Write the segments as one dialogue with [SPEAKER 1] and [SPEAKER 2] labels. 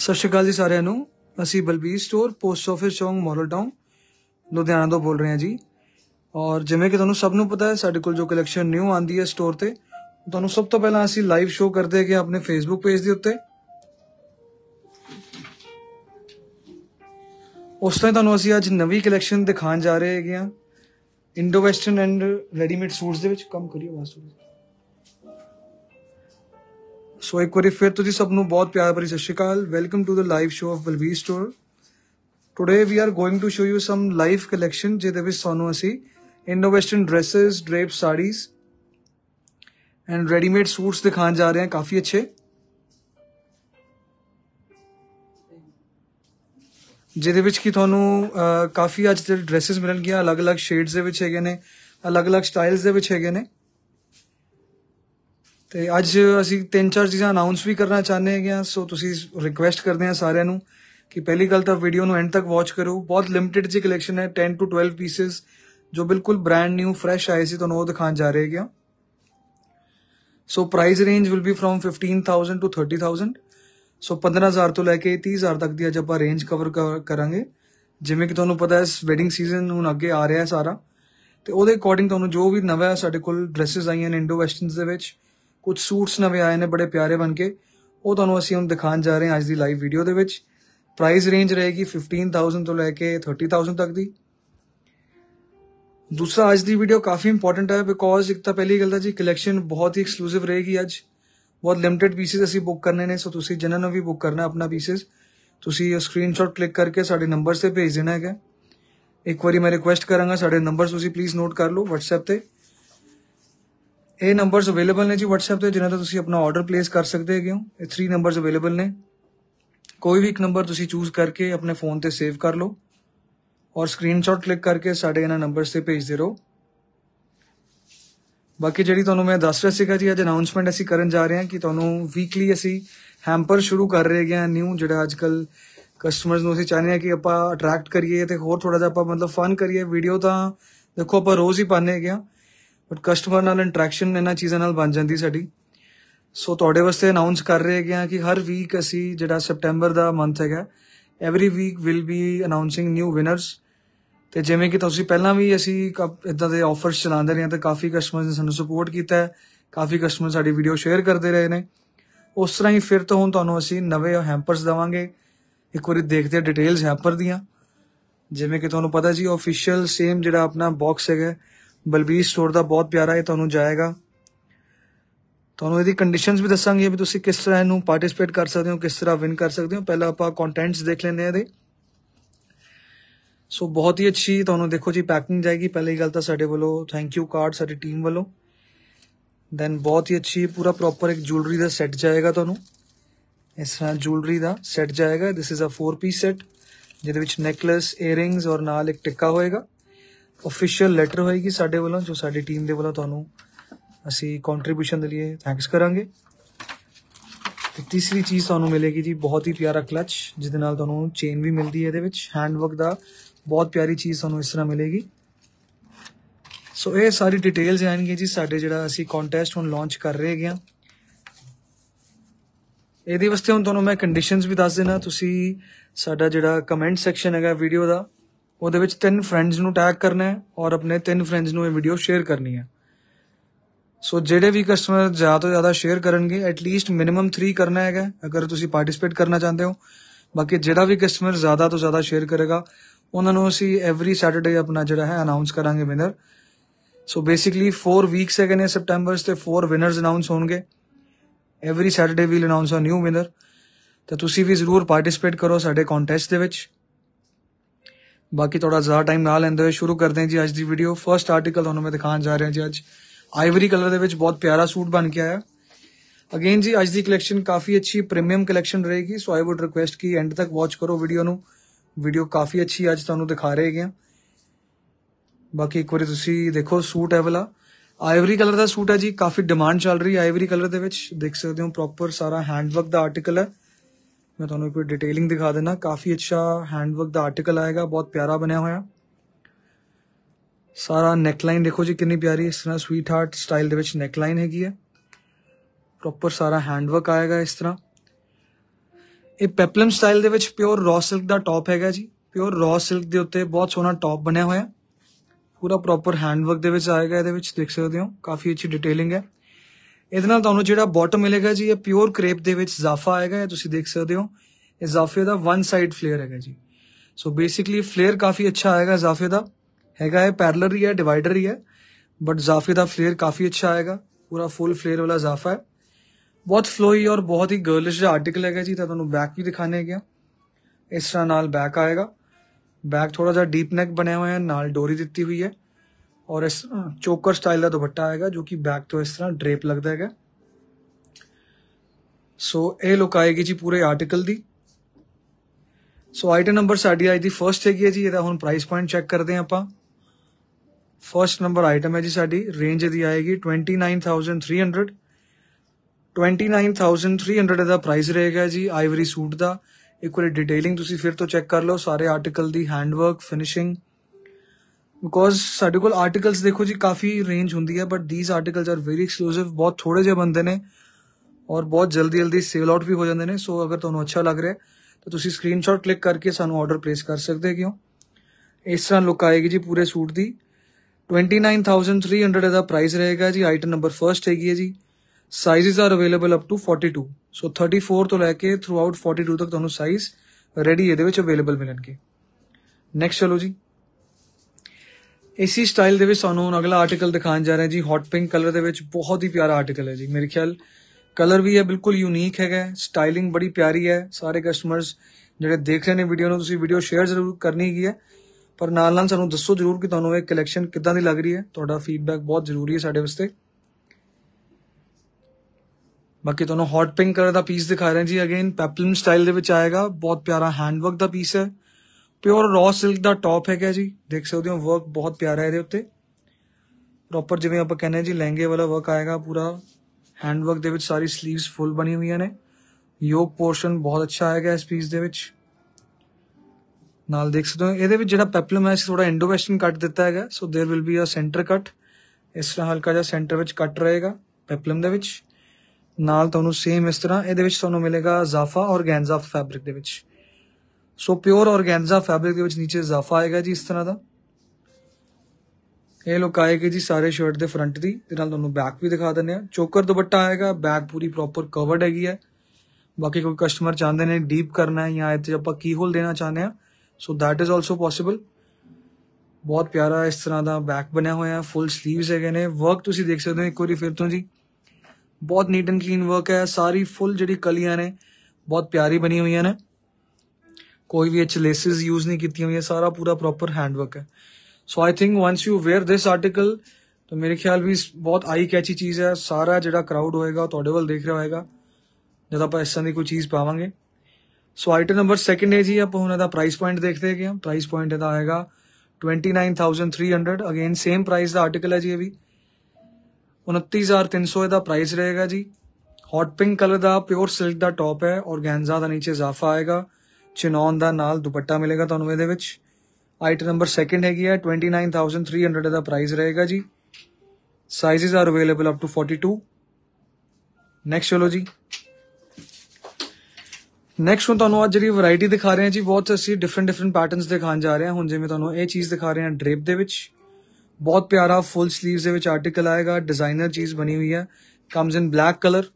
[SPEAKER 1] ਸਤਿ ਸ਼੍ਰੀ ਅਕਾਲ ਜੀ ਸਾਰਿਆਂ ਨੂੰ ਅਸੀਂ ਬਲਬੀਰ ਸਟੋਰ ਪੋਸਟ ਆਫਿਸ ਚੌਂਗ ਮੋਰਲ ਟਾਊਨ ਲੁਧਿਆਣਾ ਤੋਂ ਬੋਲ ਰਹੇ ਹਾਂ ਜੀ ਔਰ ਜਿਵੇਂ ਕਿ ਤੁਹਾਨੂੰ ਸਭ ਨੂੰ ਪਤਾ ਹੈ ਸਾਡੇ ਕੋਲ ਜੋ ਕਲੈਕਸ਼ਨ ਨਿਊ ਆਂਦੀ ਹੈ ਸਟੋਰ ਤੇ ਤੁਹਾਨੂੰ ਸਭ ਤੋਂ ਪਹਿਲਾਂ ਅਸੀਂ ਲਾਈਵ ਸ਼ੋਅ ਕਰਦੇ ਹਾਂ ਕਿ ਆਪਣੇ ਫੇਸਬੁੱਕ ਪੇਜ ਦੇ ਉੱਤੇ ਉਸ ਤੋਂ ਤੁਹਾਨੂੰ ਅਸੀਂ ਅੱਜ ਨਵੀਂ ਕਲੈਕਸ਼ਨ ਦਿਖਾਉਣ ਜਾ ਰਹੇ ਹਾਂ Indo western and readymade suits ਦੇ ਵਿੱਚ ਕੰਮ ਕਰੀਏ ਵਾਸਤੇ ਸੋ ਇੱਕ ਵਾਰੀ ਫਿਰ ਤੁਸੀਂ ਸਭ ਨੂੰ ਬਹੁਤ ਪਿਆਰ ਭਰੀ ਸਤਿ ਸ਼੍ਰੀ ਅਕਾਲ welcome to the live show of Balbir store today we are going to show you some live collection ਜਿਹਦੇ ਵਿੱਚ ਤੁਹਾਨੂੰ ਅਸੀਂ Indo western dresses drape saris and readymade suits ਦਿਖਾਣ ਜਾ ਰਹੇ ਹਾਂ ਕਾਫੀ ਅੱਛੇ ਜਿਹਦੇ ਵਿੱਚ ਕੀ ਤੁਹਾਨੂੰ ਕਾਫੀ ਅੱਜ ਦੇ ਡਰੈਸਸ ਮਿਲਣਗੀਆਂ ਅਲੱਗ-ਅਲੱਗ ਸ਼ੇਡਸ ਦੇ ਵਿੱਚ ਹੈਗੇ ਨੇ ਅਲੱਗ-ਅਲੱਗ ਸਟਾਈਲਸ ਦੇ ਵਿੱਚ ਹੈਗੇ ਨੇ ਤੇ ਅੱਜ ਅਸੀਂ ਤਿੰਨ ਚਾਰ ਚੀਜ਼ਾਂ ਅਨਾਉਂਸ ਵੀ ਕਰਨਾ ਚਾਹੁੰਦੇ ਹਾਂ ਆ ਸੋ ਤੁਸੀਂ ਰਿਕਵੈਸਟ ਕਰਦੇ ਆ ਸਾਰਿਆਂ ਨੂੰ ਕਿ ਪਹਿਲੀ ਗੱਲ ਤਾਂ ਵੀਡੀਓ ਨੂੰ ਐਂਡ ਤੱਕ ਵਾਚ ਕਰੋ ਬਹੁਤ ਲਿਮਿਟਿਡ ਜੀ ਕਲੈਕਸ਼ਨ ਹੈ 10 ਟੂ 12 ਪੀਸਸ ਜੋ ਬਿਲਕੁਲ ਬ੍ਰਾਂਡ ਨਿਊ ਫਰੈਸ਼ ਆਏ ਸੀ ਤੁਹਾਨੂੰ ਉਹ ਦਿਖਾਣ ਜਾ ਰਹੇ ਹੈਗੇ so price range will be from 15000 to 30000 so 15000 ਤੋਂ ਲੈ ਕੇ 30000 ਤੱਕ ਦੀ ਅੱਜ ਆਪਾਂ ਰੇਂਜ ਕਵਰ ਕਰਾਂਗੇ ਜਿਵੇਂ ਕਿ ਤੁਹਾਨੂੰ ਪਤਾ ਹੈ ਵੈਡਿੰਗ ਸੀਜ਼ਨ ਹੁਣ ਅੱਗੇ ਆ ਰਿਹਾ ਹੈ ਸਾਰਾ ਤੇ ਉਹਦੇ ਅਕੋਰਡਿੰਗ ਤੁਹਾਨੂੰ ਜੋ ਵੀ ਨਵਾਂ ਸਾਡੇ ਕੋਲ ਡਰੈਸਸ ਆਈਆਂ ਨੇ ਇੰਡੋ ਵੈਸਟਰਨਸ ਦੇ ਵਿੱਚ कुछ सूट्स नवे आए हैं बड़े प्यारे बन के वह तो असं हम दिखा जा रहे हैं अज की लाइव भीडियो के प्राइस रेंज रहेगी फिफ्टीन थाउजेंड तो लैके थर्टी थाउजेंड तक की दूसरा अज की वीडियो काफ़ी इंपोर्टेंट है बिकॉज एक तो पहली गलता तो जी कलैक्शन बहुत ही एक्सकलूसिव रहेगी अच्छ बहुत लिमिटेड पीसिस असी बुक करने ने सो तुम जिन्होंने भी बुक करना अपना पीसिस तुम स्क्रीनशॉट क्लिक करके सा नंबर से भेज देना है एक बार मैं रिक्वेस्ट करा सा नंबर प्लीज़ नोट कर लो वट्सएप से ਇਹ ਨੰਬਰਸ ਅਵੇਲੇਬਲ ਨੇ ਜੀ WhatsApp ਤੇ ਜਿਨ੍ਹਾਂ ਦਾ ਤੁਸੀਂ ਆਪਣਾ ਆਰਡਰ ਪਲੇਸ ਕਰ ਸਕਦੇ ਹੋ ਕਿਉਂ ਇਹ 3 ਨੰਬਰਸ ਅਵੇਲੇਬਲ ਨੇ ਕੋਈ ਵੀ ਇੱਕ ਨੰਬਰ ਤੁਸੀਂ ਚੂਜ਼ ਕਰਕੇ ਆਪਣੇ ਫੋਨ ਤੇ ਸੇਵ ਕਰ ਲਓ ਔਰ ਸਕਰੀਨਸ਼ਾਟ ਕਲਿੱਕ ਕਰਕੇ ਸਾਡੇ ਇਹਨਾਂ ਨੰਬਰਸ ਤੇ ਭੇਜ ਦੇ ਰੋ ਬਾਕੀ ਜਿਹੜੀ ਤੁਹਾਨੂੰ ਮੈਂ ਦੱਸ ਰਿਹਾ ਸੀਗਾ ਜੀ ਅੱਜ ਅਨਾਉਂਸਮੈਂਟ ਅਸੀਂ ਕਰਨ ਜਾ ਰਹੇ ਹਾਂ ਕਿ ਤੁਹਾਨੂੰ ਵੀਕਲੀ ਅਸੀਂ ਹੈਂਪਰ ਸ਼ੁਰੂ ਕਰ ਰਹੇ ਹਾਂ ਨਿਊ ਜਿਹੜਾ ਅੱਜਕੱਲ ਕਸਟਮਰਸ ਨੂੰ ਅਸੀਂ ਚਾਹਨੇ ਆ ਕਿ ਆਪਾਂ ਅਟਰੈਕਟ ਕਰੀਏ ਤੇ ਹੋਰ ਥੋੜਾ ਜਿਹਾ ਆਪਾਂ ਮਤਲਬ ਫਨ ਕਰੀਏ ਵੀਡੀਓ ਤਾਂ ਦੇਖੋ ਆਪਾਂ ਰੋਜ਼ ਹੀ ਪਾਣੇ ਗਿਆ ਬਟ ਕਸਟਮਰ ਨਾਲ ਇੰਟਰੈਕਸ਼ਨ ਇਹਨਾਂ ਚੀਜ਼ਾਂ ਨਾਲ ਬਣ ਜਾਂਦੀ ਸਾਡੀ ਸੋ ਤੁਹਾਡੇ ਵਾਸਤੇ ਅਨਾਉਂਸ ਕਰ ਰਹੇ ਹਾਂ ਕਿ ਹਰ ਵੀਕ ਅਸੀਂ ਜਿਹੜਾ ਸੈਪਟੈਂਬਰ ਦਾ ਮੰਥ ਹੈਗਾ every week will be announcing new winners ਤੇ ਜਿਵੇਂ ਕਿ ਤੁਸੀਂ ਪਹਿਲਾਂ ਵੀ ਅਸੀਂ ਇਦਾਂ ਦੇ ਆਫਰਸ ਚਲਾਉਂਦੇ ਰਹੇ ਹਾਂ ਤੇ ਕਾਫੀ ਕਸਟਮਰਸ ਨੇ ਸਾਨੂੰ ਸਪੋਰਟ ਕੀਤਾ ਹੈ ਕਾਫੀ ਕਸਟਮਰ ਸਾਡੀ ਵੀਡੀਓ ਸ਼ੇਅਰ ਕਰਦੇ ਰਹੇ ਨੇ ਉਸ ਤਰ੍ਹਾਂ ਹੀ ਫਿਰ ਤੋਂ ਹੁਣ ਤੁਹਾਨੂੰ ਅਸੀਂ ਨਵੇਂ ਹੈਂਪਰਸ ਦਵਾਂਗੇ ਇੱਕ ਵਾਰੀ ਦੇਖਦੇ ਆ ਡਿਟੇਲਸ ਹੈਂਪਰ ਦੀਆਂ ਜਿਵੇਂ ਕਿ ਤੁਹਾਨੂੰ ਪਤਾ ਜੀ ਆਫੀਸ਼ੀਅਲ ਸੇਮ ਜਿਹੜਾ ਆਪਣਾ ਬਾਕਸ ਹੈਗਾ ਬਲਬੀਰ ਸਟੋਰ ਦਾ ਬਹੁਤ ਪਿਆਰਾ ਹੈ ਤੁਹਾਨੂੰ ਜਾਏਗਾ ਤੁਹਾਨੂੰ ਇਹਦੀ ਕੰਡੀਸ਼ਨਸ ਵੀ ਦੱਸਾਂਗੇ ਵੀ ਤੁਸੀਂ ਕਿਸ ਤਰ੍ਹਾਂ ਇਹਨੂੰ ਪਾਰਟਿਸਿਪੇਟ ਕਰ ਸਕਦੇ ਹੋ ਕਿਸ ਤਰ੍ਹਾਂ ਵਿਨ ਕਰ ਸਕਦੇ ਹੋ ਪਹਿਲਾਂ ਆਪਾਂ ਕੰਟੈਂਟਸ ਦੇਖ ਲੈਂਦੇ ਆ ਇਹਦੇ ਸੋ ਬਹੁਤ ਹੀ ਅੱਛੀ ਤੁਹਾਨੂੰ ਦੇਖੋ ਜੀ ਪੈਕਿੰਗ ਜਾਏਗੀ ਪਹਿਲੀ ਗੱਲ ਤਾਂ ਸਾਡੇ ਵੱਲੋਂ ਥੈਂਕ ਯੂ ਕਾਰਡ ਸਾਡੀ ਟੀਮ ਵੱਲੋਂ ਦੈਨ ਬਹੁਤ ਹੀ ਅੱਛੀ ਪੂਰਾ ਪ੍ਰੋਪਰ ਇੱਕ ਜੁਐਲਰੀ ਦਾ ਸੈੱਟ ਜਾਏਗਾ ਤੁਹਾਨੂੰ ਇਸ ਤਰ੍ਹਾਂ ਜੁਐਲਰੀ ਦਾ ਸੈੱਟ ਜਾਏਗਾ this is a 4 piece set ਜਿਹਦੇ ਵਿੱਚ ਨੈਕਲੈਸ 이어ਰਿੰਗਸ ਔਰ ਨਾਲ ਇੱਕ ਟਿੱਕਾ ਹੋਏਗਾ ਅਫੀਸ਼ੀਅਲ ਲੈਟਰ ਹੋਏਗੀ ਸਾਡੇ ਵੱਲੋਂ ਜੋ ਸਾਡੀ ਟੀਮ ਦੇ ਵੱਲੋਂ ਤੁਹਾਨੂੰ ਅਸੀਂ ਕੰਟਰੀਬਿਊਸ਼ਨ ਦੇ ਲਈ ਥੈਂਕਸ ਕਰਾਂਗੇ ਤੇ ਤੀਸਰੀ ਚੀਜ਼ ਤੁਹਾਨੂੰ ਮਿਲੇਗੀ ਜੀ ਬਹੁਤ ਹੀ ਪਿਆਰਾ ਕਲਚ ਜਿਹਦੇ ਨਾਲ ਤੁਹਾਨੂੰ ਚੇਨ ਵੀ ਮਿਲਦੀ ਹੈ ਇਹਦੇ ਵਿੱਚ ਹੈਂਡਵਰਕ ਦਾ ਬਹੁਤ ਪਿਆਰੀ ਚੀਜ਼ ਤੁਹਾਨੂੰ ਇਸ ਤਰ੍ਹਾਂ ਮਿਲੇਗੀ ਸੋ ਇਹ ਸਾਰੀ ਡਿਟੇਲਸ ਆਣਗੀਆਂ ਜੀ ਸਾਡੇ ਜਿਹੜਾ ਅਸੀਂ ਕੰਟੈਸਟ ਹੁਣ ਲਾਂਚ ਕਰ ਰਹੇ ਹਾਂ ਇਹਦੇ ਵਾਸਤੇ ਹੁਣ ਤੁਹਾਨੂੰ ਮੈਂ ਕੰਡੀਸ਼ਨਸ ਵੀ ਦੱਸ ਦੇਣਾ ਤੁਸੀਂ ਸਾਡਾ ਜਿਹੜਾ ਕਮੈਂਟ ਸੈਕਸ਼ਨ ਹੈਗਾ ਵੀਡੀਓ ਦਾ ਉਹਦੇ ਵਿੱਚ ਤਿੰਨ ਫਰੈਂਡਸ ਨੂੰ ਟੈਗ ਕਰਨਾ ਹੈ ਔਰ ਆਪਣੇ ਤਿੰਨ ਫਰੈਂਡਸ ਨੂੰ ਇਹ ਵੀਡੀਓ ਸ਼ੇਅਰ ਕਰਨੀ ਹੈ ਸੋ ਜਿਹੜੇ ਵੀ ਕਸਟਮਰ ਜ਼ਿਆਦਾ ਤੋਂ ਜ਼ਿਆਦਾ ਸ਼ੇਅਰ ਕਰਨਗੇ ਐਟ ਲੀਸਟ ਮਿਨਿਮਮ 3 ਕਰਨਾ ਹੈਗਾ ਅਗਰ ਤੁਸੀਂ ਪਾਰਟਿਸਿਪੇਟ ਕਰਨਾ ਚਾਹੁੰਦੇ ਹੋ ਬਾਕੀ ਜਿਹੜਾ ਵੀ ਕਸਟਮਰ ਜ਼ਿਆਦਾ ਤੋਂ ਜ਼ਿਆਦਾ ਸ਼ੇਅਰ ਕਰੇਗਾ ਉਹਨਾਂ ਨੂੰ ਅਸੀਂ ਐਵਰੀ ਸੈਟਰਡੇ ਆਪਣਾ ਜਿਹੜਾ ਹੈ ਅਨਾਉਂਸ ਕਰਾਂਗੇ ਵਿਨਰ ਸੋ ਬੇਸਿਕਲੀ 4 ਵੀਕਸ ਹੈਗੇ ਨੇ ਸਪਟੈਂਬਰ ਤੇ 4 ਵਿਨਰਸ ਅਨਾਉਂਸ ਹੋਣਗੇ every Saturday will announce a new winner ਤਾਂ ਤੁਸੀਂ ਵੀ ਜ਼ਰੂਰ ਪਾਰਟਿਸਿਪੇਟ ਕਰੋ ਸਾਡੇ ਕੰਟੈਸਟ ਦੇ ਵਿੱਚ ਬਾਕੀ ਥੋੜਾ ਜ਼ਿਆਦਾ ਟਾਈਮ ਨਾ ਲੈਂਦੇ ਹੋਏ ਸ਼ੁਰੂ ਕਰਦੇ ਹਾਂ ਜੀ ਅੱਜ ਦੀ ਵੀਡੀਓ ਫਰਸਟ ਆਰਟੀਕਲ ਤੁਹਾਨੂੰ ਮੈਂ ਦਿਖਾਉਣ ਜਾ ਰਿਹਾ ਜੀ ਅੱਜ ਆਈਵਰੀ ਕਲਰ ਦੇ ਵਿੱਚ ਬਹੁਤ ਪਿਆਰਾ ਸੂਟ ਬਣ ਕੇ ਆਇਆ ਅਗੇਨ ਜੀ ਅੱਜ ਦੀ ਕਲੈਕਸ਼ਨ ਕਾਫੀ ਅੱਛੀ ਪ੍ਰੀਮੀਅਮ ਕਲੈਕਸ਼ਨ ਰਹੇਗੀ ਸੋ ਆਈ ਊਡ ਰਿਕੁਐਸਟ ਕਿ ਐਂਡ ਤੱਕ ਵਾਚ ਕਰੋ ਵੀਡੀਓ ਨੂੰ ਵੀਡੀਓ ਕਾਫੀ ਅੱਛੀ ਅੱਜ ਤੁਹਾਨੂੰ ਦਿਖਾ ਰਹੇ ਹਾਂ ਬਾਕੀ ਇੱਕ ਵਾਰੀ ਤੁਸੀਂ ਦੇਖੋ ਸੂਟ ਹੈ ਵਾਲਾ ਆਈਵਰੀ ਕਲਰ ਦਾ ਸੂਟ ਹੈ ਜੀ ਕਾਫੀ ਡਿਮਾਂਡ ਚੱਲ ਰਹੀ ਹੈ ਆਈਵਰੀ ਕਲਰ ਦੇ ਵਿੱਚ ਦੇਖ ਸਕਦੇ ਹੋ ਪ੍ਰੋਪਰ ਸਾਰਾ ਹੈਂਡਵਰਕ ਦਾ ਆਰਟੀਕਲ ਹੈ ਮੈਂ ਤੁਹਾਨੂੰ ਇੱਕ ਡਿਟੇਲਿੰਗ ਦਿਖਾ ਦੇਣਾ ਕਾਫੀ ਅੱਛਾ ਹੈਂਡਵਰਕ ਦਾ ਆਰਟੀਕਲ ਆਏਗਾ ਬਹੁਤ ਪਿਆਰਾ ਬਣਿਆ ਹੋਇਆ ਸਾਰਾ ਨੈਕਲਾਈਨ ਦੇਖੋ ਜੀ ਕਿੰਨੀ ਪਿਆਰੀ ਇਸ ਤਰ੍ਹਾਂ ਸਵੀਟ ਹਾਰਟ ਸਟਾਈਲ ਦੇ ਵਿੱਚ ਨੈਕਲਾਈਨ ਹੈਗੀ ਹੈ ਪ੍ਰੋਪਰ ਸਾਰਾ ਹੈਂਡਵਰਕ ਆਏਗਾ ਇਸ ਤਰ੍ਹਾਂ ਇਹ ਪੈਪਲਮ ਸਟਾਈਲ ਦੇ ਵਿੱਚ ਪਿਓਰ ਰੌ ਸਿਲਕ ਦਾ ਟੌਪ ਹੈਗਾ ਜੀ ਪਿਓਰ ਰੌ ਸਿਲਕ ਦੇ ਉੱਤੇ ਬਹੁਤ ਸੋਹਣਾ ਟੌਪ ਬਣਿਆ ਹੋਇਆ ਪੂਰਾ ਪ੍ਰੋਪਰ ਹੈਂਡਵਰਕ ਦੇ ਵਿੱਚ ਆਏਗਾ ਇਹਦੇ ਵਿੱਚ ਦੇਖ ਸਕਦੇ ਹੋ ਕਾਫੀ ਅੱਛੀ ਡਿਟੇਲਿੰਗ ਹੈ ਇਹਦੇ ਨਾਲ ਤੁਹਾਨੂੰ ਜਿਹੜਾ ਬਾਟਮ ਮਿਲੇਗਾ ਜੀ ਇਹ ਪਿਓਰ ਕ੍ਰੇਪ ਦੇ ਵਿੱਚ ਜ਼ਾਫਾ ਆਏਗਾ ਇਹ ਤੁਸੀਂ ਦੇਖ ਸਕਦੇ ਹੋ ਇਹ ਜ਼ਾਫੇ ਦਾ ਵਨ ਸਾਈਡ ਫਲੇਅਰ ਹੈਗਾ ਜੀ ਸੋ ਬੇਸਿਕਲੀ ਫਲੇਅਰ ਕਾਫੀ ਅੱਛਾ ਆਏਗਾ ਜ਼ਾਫੇ ਦਾ ਹੈਗਾ ਇਹ ਪੈਰਲਰ ਹੀ ਹੈ ਡਿਵਾਈਡਰ ਹੀ ਹੈ ਬਟ ਜ਼ਾਫੇ ਦਾ ਫਲੇਅਰ ਕਾਫੀ ਅੱਛਾ ਆਏਗਾ ਪੂਰਾ ਫੁੱਲ ਫਲੇਅਰ ਵਾਲਾ ਜ਼ਾਫਾ ਹੈ ਬਹੁਤ ਫਲੋਈ ਔਰ ਬਹੁਤ ਹੀ ਗਰਲਿਸ਼ ਜਿਹਾ ਆਰਟੀਕਲ ਹੈਗਾ ਜੀ ਤਾਂ ਤੁਹਾਨੂੰ ਬੈਕ ਵੀ ਦਿਖਾਣੇ ਗਿਆ ਇਸ ਤਰ੍ਹਾਂ ਨਾਲ ਬੈਕ ਆਏਗਾ ਬੈਕ ਥੋੜਾ ਜਿਹਾ ਡੀਪ ਨੈਕ ਬਣਿਆ ਹੋਇਆ ਹੈ ਨਾਲ ਡੋਰੀ ਦਿੱਤੀ ਹੋਈ ਹੈ ਔਰ ਇਸ ਚੋਕਰ ਸਟਾਈਲ ਦਾ ਦੁਪੱਟਾ ਆਏਗਾ ਜੋ ਕਿ ਬੈਕ ਤੋਂ ਇਸ ਤਰ੍ਹਾਂ ਡ੍ਰੇਪ ਲੱਗਦਾ ਹੈਗਾ ਸੋ ਇਹ ਲੁੱਕ ਆਏਗੀ ਜੀ ਪੂਰੇ ਆਰਟੀਕਲ ਦੀ ਸੋ ਆਈਟਮ ਨੰਬਰ ਸਾਡੀ ਅੱਜ ਦੀ ਫਰਸਟ ਹੈਗੀ ਹੈ ਜੀ ਇਹਦਾ ਹੁਣ ਪ੍ਰਾਈਸ ਪੁਆਇੰਟ ਚੈੱਕ ਕਰਦੇ ਆ ਆਪਾਂ ਫਰਸਟ ਨੰਬਰ ਆਈਟਮ ਹੈ ਜੀ ਸਾਡੀ ਰੇਂਜ ਦੀ ਆਏਗੀ 29300 29300 ਦਾ ਪ੍ਰਾਈਸ ਰਹੇਗਾ ਜੀ ਆਈਵਰੀ ਸੂਟ ਦਾ ਇੱਕ ਵਾਰੀ ਡਿਟੇਲਿੰਗ ਤੁਸੀਂ ਫਿਰ ਤੋਂ ਚੈੱਕ ਕਰ ਲਓ ਸਾਰੇ ਆਰਟੀਕਲ ਦੀ ਹੈਂਡਵਰਕ ਫਿਨਿਸ਼ਿੰਗ ਬਿਕੋਜ਼ ਸਾਡੇ ਕੋਲ ਆਰਟੀਕਲਸ ਦੇਖੋ ਜੀ ਕਾਫੀ ਰੇਂਜ ਹੁੰਦੀ ਹੈ but these articles are very exclusive ਬਹੁਤ ਥੋੜੇ ਜਿਹੇ ਬੰਦੇ ਨੇ ਔਰ ਬਹੁਤ ਜਲਦੀ ਜਲਦੀ ਸੇਲ ਆਊਟ ਵੀ ਹੋ ਜਾਂਦੇ ਨੇ ਸੋ ਅਗਰ ਤੁਹਾਨੂੰ ਅੱਛਾ ਲੱਗ ਰਿਹਾ ਤਾਂ ਤੁਸੀਂ ਸਕਰੀਨਸ਼ਾਟ ਕਲਿੱਕ ਕਰਕੇ ਸਾਨੂੰ ਆਰਡਰ ਪਲੇਸ ਕਰ ਸਕਦੇ ਕਿਉਂ ਇਸ ਤਰ੍ਹਾਂ ਲੁੱਕ ਆਏਗੀ ਜੀ ਪੂਰੇ ਸੂਟ ਦੀ 29300 ਦਾ ਪ੍ਰਾਈਸ ਰਹੇਗਾ ਜੀ ਆਈਟਮ ਨੰਬਰ 1st ਹੈਗੀ ਹੈ ਜੀ sizes are available up to 42 so 34 ਤੋਂ ਲੈ ਕੇ ਥਰੂ ਆਊਟ 42 ਤੱਕ ਤੁਹਾਨੂੰ ਸਾਈਜ਼ ਰੈਡੀ ਇਹਦੇ ਵਿੱਚ ਅਵੇਲੇਬਲ ਮਿਲਣਗੇ ਨੈਕਸਟ ਚਲੋ ਜੀ ਇਸੇ ਸਟਾਈਲ ਦੇ ਵਿੱਚ ਸਾਨੂੰ ਹੁਣ ਅਗਲਾ ਆਰਟੀਕਲ ਦਿਖਾਉਣ ਜਾ ਰਹੇ ਜੀ ਹੌਟ ਪਿੰਕ ਕਲਰ ਦੇ ਵਿੱਚ ਬਹੁਤ ਹੀ ਪਿਆਰਾ ਆਰਟੀਕਲ ਹੈ ਜੀ ਮੇਰੇ ਖਿਆਲ ਕਲਰ ਵੀ ਹੈ ਬਿਲਕੁਲ ਯੂਨੀਕ ਹੈਗਾ ਸਟਾਈਲਿੰਗ ਬੜੀ ਪਿਆਰੀ ਹੈ ਸਾਰੇ ਕਸਟਮਰਸ ਜਿਹੜੇ ਦੇਖ ਰਹੇ ਨੇ ਵੀਡੀਓ ਨੂੰ ਤੁਸੀਂ ਵੀਡੀਓ ਸ਼ੇਅਰ ਜ਼ਰੂਰ ਕਰਨੀ ਹੈ ਪਰ ਨਾਲ ਨਾਲ ਸਾਨੂੰ ਦੱਸੋ ਜ਼ਰੂਰ ਕਿ ਤੁਹਾਨੂੰ ਇਹ ਕਲੈਕਸ਼ਨ ਕਿੱਦਾਂ ਦੀ ਲੱਗ ਰਹੀ ਹੈ ਤੁਹਾਡਾ ਫੀਡਬੈਕ ਬਹੁਤ ਜ਼ਰੂਰੀ ਹੈ ਸਾਡੇ ਵਾਸਤੇ ਬਾਕੀ ਤੁਹਾਨੂੰ ਹੌਟ ਪਿੰਕ ਕਲਰ ਦਾ ਪੀਸ ਦਿਖਾ ਰਹੇ ਜੀ ਅਗੇਨ ਪੈਪਲਮ ਸਟਾਈਲ ਦੇ ਵਿੱਚ ਆਏਗਾ ਬਹੁਤ ਪਿਆਰਾ ਹੈਂਡਵਰਕ ਦਾ ਪੀਸ ਹੈ ਪਿਓਰ ਰॉ ਸਿਲਕ ਦਾ ਟੌਪ ਹੈਗਾ ਜੀ ਦੇਖ ਸਕਦੇ ਹੋ ਵਰਕ ਬਹੁਤ ਪਿਆਰਾ ਹੈ ਇਹਦੇ ਉੱਤੇ ਪ੍ਰੋਪਰ ਜਿਵੇਂ ਆਪਾਂ ਕਹਿੰਦੇ ਜੀ ਲਹਿੰਗੇ ਵਾਲਾ ਵਰਕ ਆਏਗਾ ਪੂਰਾ ਹੈਂਡ ਵਰਕ ਦੇ ਵਿੱਚ ਸਾਰੀ 슬ੀਵਸ ਫੁੱਲ ਬਣੀ ਹੋਈਆਂ ਨੇ ਯੋਕ ਪੋਰਸ਼ਨ ਬਹੁਤ ਅੱਛਾ ਆਏਗਾ ਇਸ ਪੀਸ ਦੇ ਵਿੱਚ ਨਾਲ ਦੇਖ ਸਕਦੇ ਹੋ ਇਹਦੇ ਵਿੱਚ ਜਿਹੜਾ ਪੈਪਲਮ ਹੈ ਥੋੜਾ ਇੰਡੋ ਵੈਸਟਰਨ ਕੱਟ ਦਿੱਤਾ ਹੈਗਾ so there will be a centre cut ਇਸ ਤਰ੍ਹਾਂ ਹਲਕਾ ਜਿਹਾ ਸੈਂਟਰ ਵਿੱਚ ਕੱਟ ਰਹੇਗਾ ਪੈਪਲਮ ਦੇ ਵਿੱਚ ਨਾਲ ਤੁਹਾਨੂੰ ਸੇਮ ਇਸ ਤਰ੍ਹਾਂ ਇਹਦੇ ਵਿੱਚ ਤੁਹਾਨੂੰ ਮਿਲੇਗਾ ਜ਼ਾਫਾ ਔਰ ਗੈਂਜ਼ਾ ਫੈਬਰਿਕ ਦੇ ਵਿੱਚ ਸੋ ਪਿਓਰ ਆਰਗੈਂਜ਼ਾ ਫੈਬਰਿਕ ਦੇ ਵਿੱਚ ਨੀਚੇ ਇਜ਼ਾਫਾ ਆਏਗਾ ਜੀ ਇਸ ਤਰ੍ਹਾਂ ਦਾ ਇਹ ਲੁੱਕ ਆਏਗੀ ਜੀ ਸਾਰੇ ਸ਼ਰਟ ਦੇ ਫਰੰਟ ਦੀ ਤੇ ਨਾਲ ਤੁਹਾਨੂੰ ਬੈਕ ਵੀ ਦਿਖਾ ਦਿੰਦੇ ਆ ਚੋਕਰ ਦੁਪੱਟਾ ਆਏਗਾ ਬੈਕ ਪੂਰੀ ਪ੍ਰੋਪਰ ਕਵਰਡ ਹੈਗੀ ਹੈ ਬਾਕੀ ਕੋਈ ਕਸਟਮਰ ਚਾਹੁੰਦੇ ਨੇ ਡੀਪ ਕਰਨਾ ਹੈ ਜਾਂ ਇੱਥੇ ਆਪਾਂ ਕੀ ਹੋਲ ਦੇਣਾ ਚਾਹੁੰਦੇ ਆ so that is also possible ਬਹੁਤ ਪਿਆਰਾ ਇਸ ਤਰ੍ਹਾਂ ਦਾ ਬੈਕ ਬਣਿਆ ਹੋਇਆ ਹੈ ਫੁੱਲ ਸਲੀਵਸ ਹੈਗੇ ਨੇ ਵਰਕ ਤੁਸੀਂ ਦੇਖ ਸਕਦੇ ਹੋ ਇੱਕ ਵਾਰੀ ਫਿਰ ਤੋਂ ਜੀ ਬਹੁਤ ਨੀਟ ਐਂਡ ਕਲੀਨ ਵਰਕ ਹੈ ਸਾਰੀ ਫੁੱਲ ਜਿਹੜੀ ਕਲੀਆਂ ਨੇ ਬਹੁਤ ਪਿਆਰੀ ਬਣੀ ਹੋਈਆਂ ਨੇ ਕੋਈ ਵੀ ਚਲੇਸਿਸ ਯੂਜ਼ ਨਹੀਂ ਕੀਤੀ ਹੋਈ ਹੋਈਆਂ ਸਾਰਾ ਪੂਰਾ ਪ੍ਰੋਪਰ ਹੈਂਡਵਰਕ ਹੈ so I think once you wear this article ਤਾਂ ਮੇਰੇ ਖਿਆਲ ਵੀ ਬਹੁਤ ਆਈ ਕੈਚੀ ਚੀਜ਼ ਹੈ ਸਾਰਾ ਜਿਹੜਾ ਕਰਾਊਡ ਹੋਏਗਾ ਤੁਹਾਡੇ ਵੱਲ ਦੇਖ ਰਿਹਾ ਹੋਏਗਾ ਜਦੋਂ ਆਪਾਂ ਇਸ ਤਰ੍ਹਾਂ ਦੀ ਕੋਈ ਚੀਜ਼ ਪਾਵਾਂਗੇ ਸੋ ਆਈਟਮ ਨੰਬਰ 2 ਹੈ ਜੀ ਆਪਾਂ ਉਹਨਾਂ ਦਾ ਪ੍ਰਾਈਸ ਪੁਆਇੰਟ ਦੇਖਦੇ ਹਾਂ ਪ੍ਰਾਈਸ ਪੁਆਇੰਟ ਇਹਦਾ ਆਏਗਾ 29300 ਅਗੇਨ ਸੇਮ ਪ੍ਰਾਈਸ ਦਾ ਆਰਟੀਕਲ ਹੈ ਜੀ ਇਹ ਵੀ 29300 ਇਹਦਾ ਪ੍ਰਾਈਸ ਰਹੇਗਾ ਜੀ ਹੌਟ ਪਿੰਕ ਕਲਰ ਦਾ ਪਿਓਰ ਸਿਲਕ ਦਾ ਟੌਪ ਹੈ ਔਰਗੈਂਜ਼ਾ ਦਾ ਨੀਚੇ ਜ਼ਾਫਾ ਆਏਗਾ ਚਨੌਨ ਦਾ ਨਾਲ ਦੁਪੱਟਾ ਮਿਲੇਗਾ ਤੁਹਾਨੂੰ ਇਹਦੇ ਵਿੱਚ ਆਈਟਮ ਨੰਬਰ ਸੈਕੰਡ ਹੈਗੀ ਹੈ 29300 ਦਾ ਪ੍ਰਾਈਸ ਰਹੇਗਾ ਜੀ sizes are available up to 42 next ਚਲੋ ਜੀ ਨੈਕਸਟ ਹੁਣ ਤੁਹਾਨੂੰ ਅੱਜ ਜਿਹੜੀ ਵੈਰਾਈਟੀ ਦਿਖਾ ਰਹੇ ਹਾਂ ਜੀ ਬਹੁਤ ਅਸੀਂ ਡਿਫਰੈਂਟ ਡਿਫਰੈਂਟ ਪੈਟਰਨਸ ਦਿਖਾਣ ਜਾ ਰਹੇ ਹਾਂ ਹੁਣ ਜਿਵੇਂ ਤੁਹਾਨੂੰ ਇਹ ਚੀਜ਼ ਦਿਖਾ ਰਹੇ ਹਾਂ ਡ੍ਰੇਪ ਦੇ ਵਿੱਚ ਬਹੁਤ ਪਿਆਰਾ ਫੁੱਲ ਸਲੀਵਸ ਦੇ ਵਿੱਚ ਆਰਟੀਕਲ ਆਏਗਾ ਡਿਜ਼ਾਈਨਰ ਚੀਜ਼ ਬਣੀ ਹੋਈ ਹੈ ਕਮਸ ਇਨ ਬਲੈਕ ਕਲਰ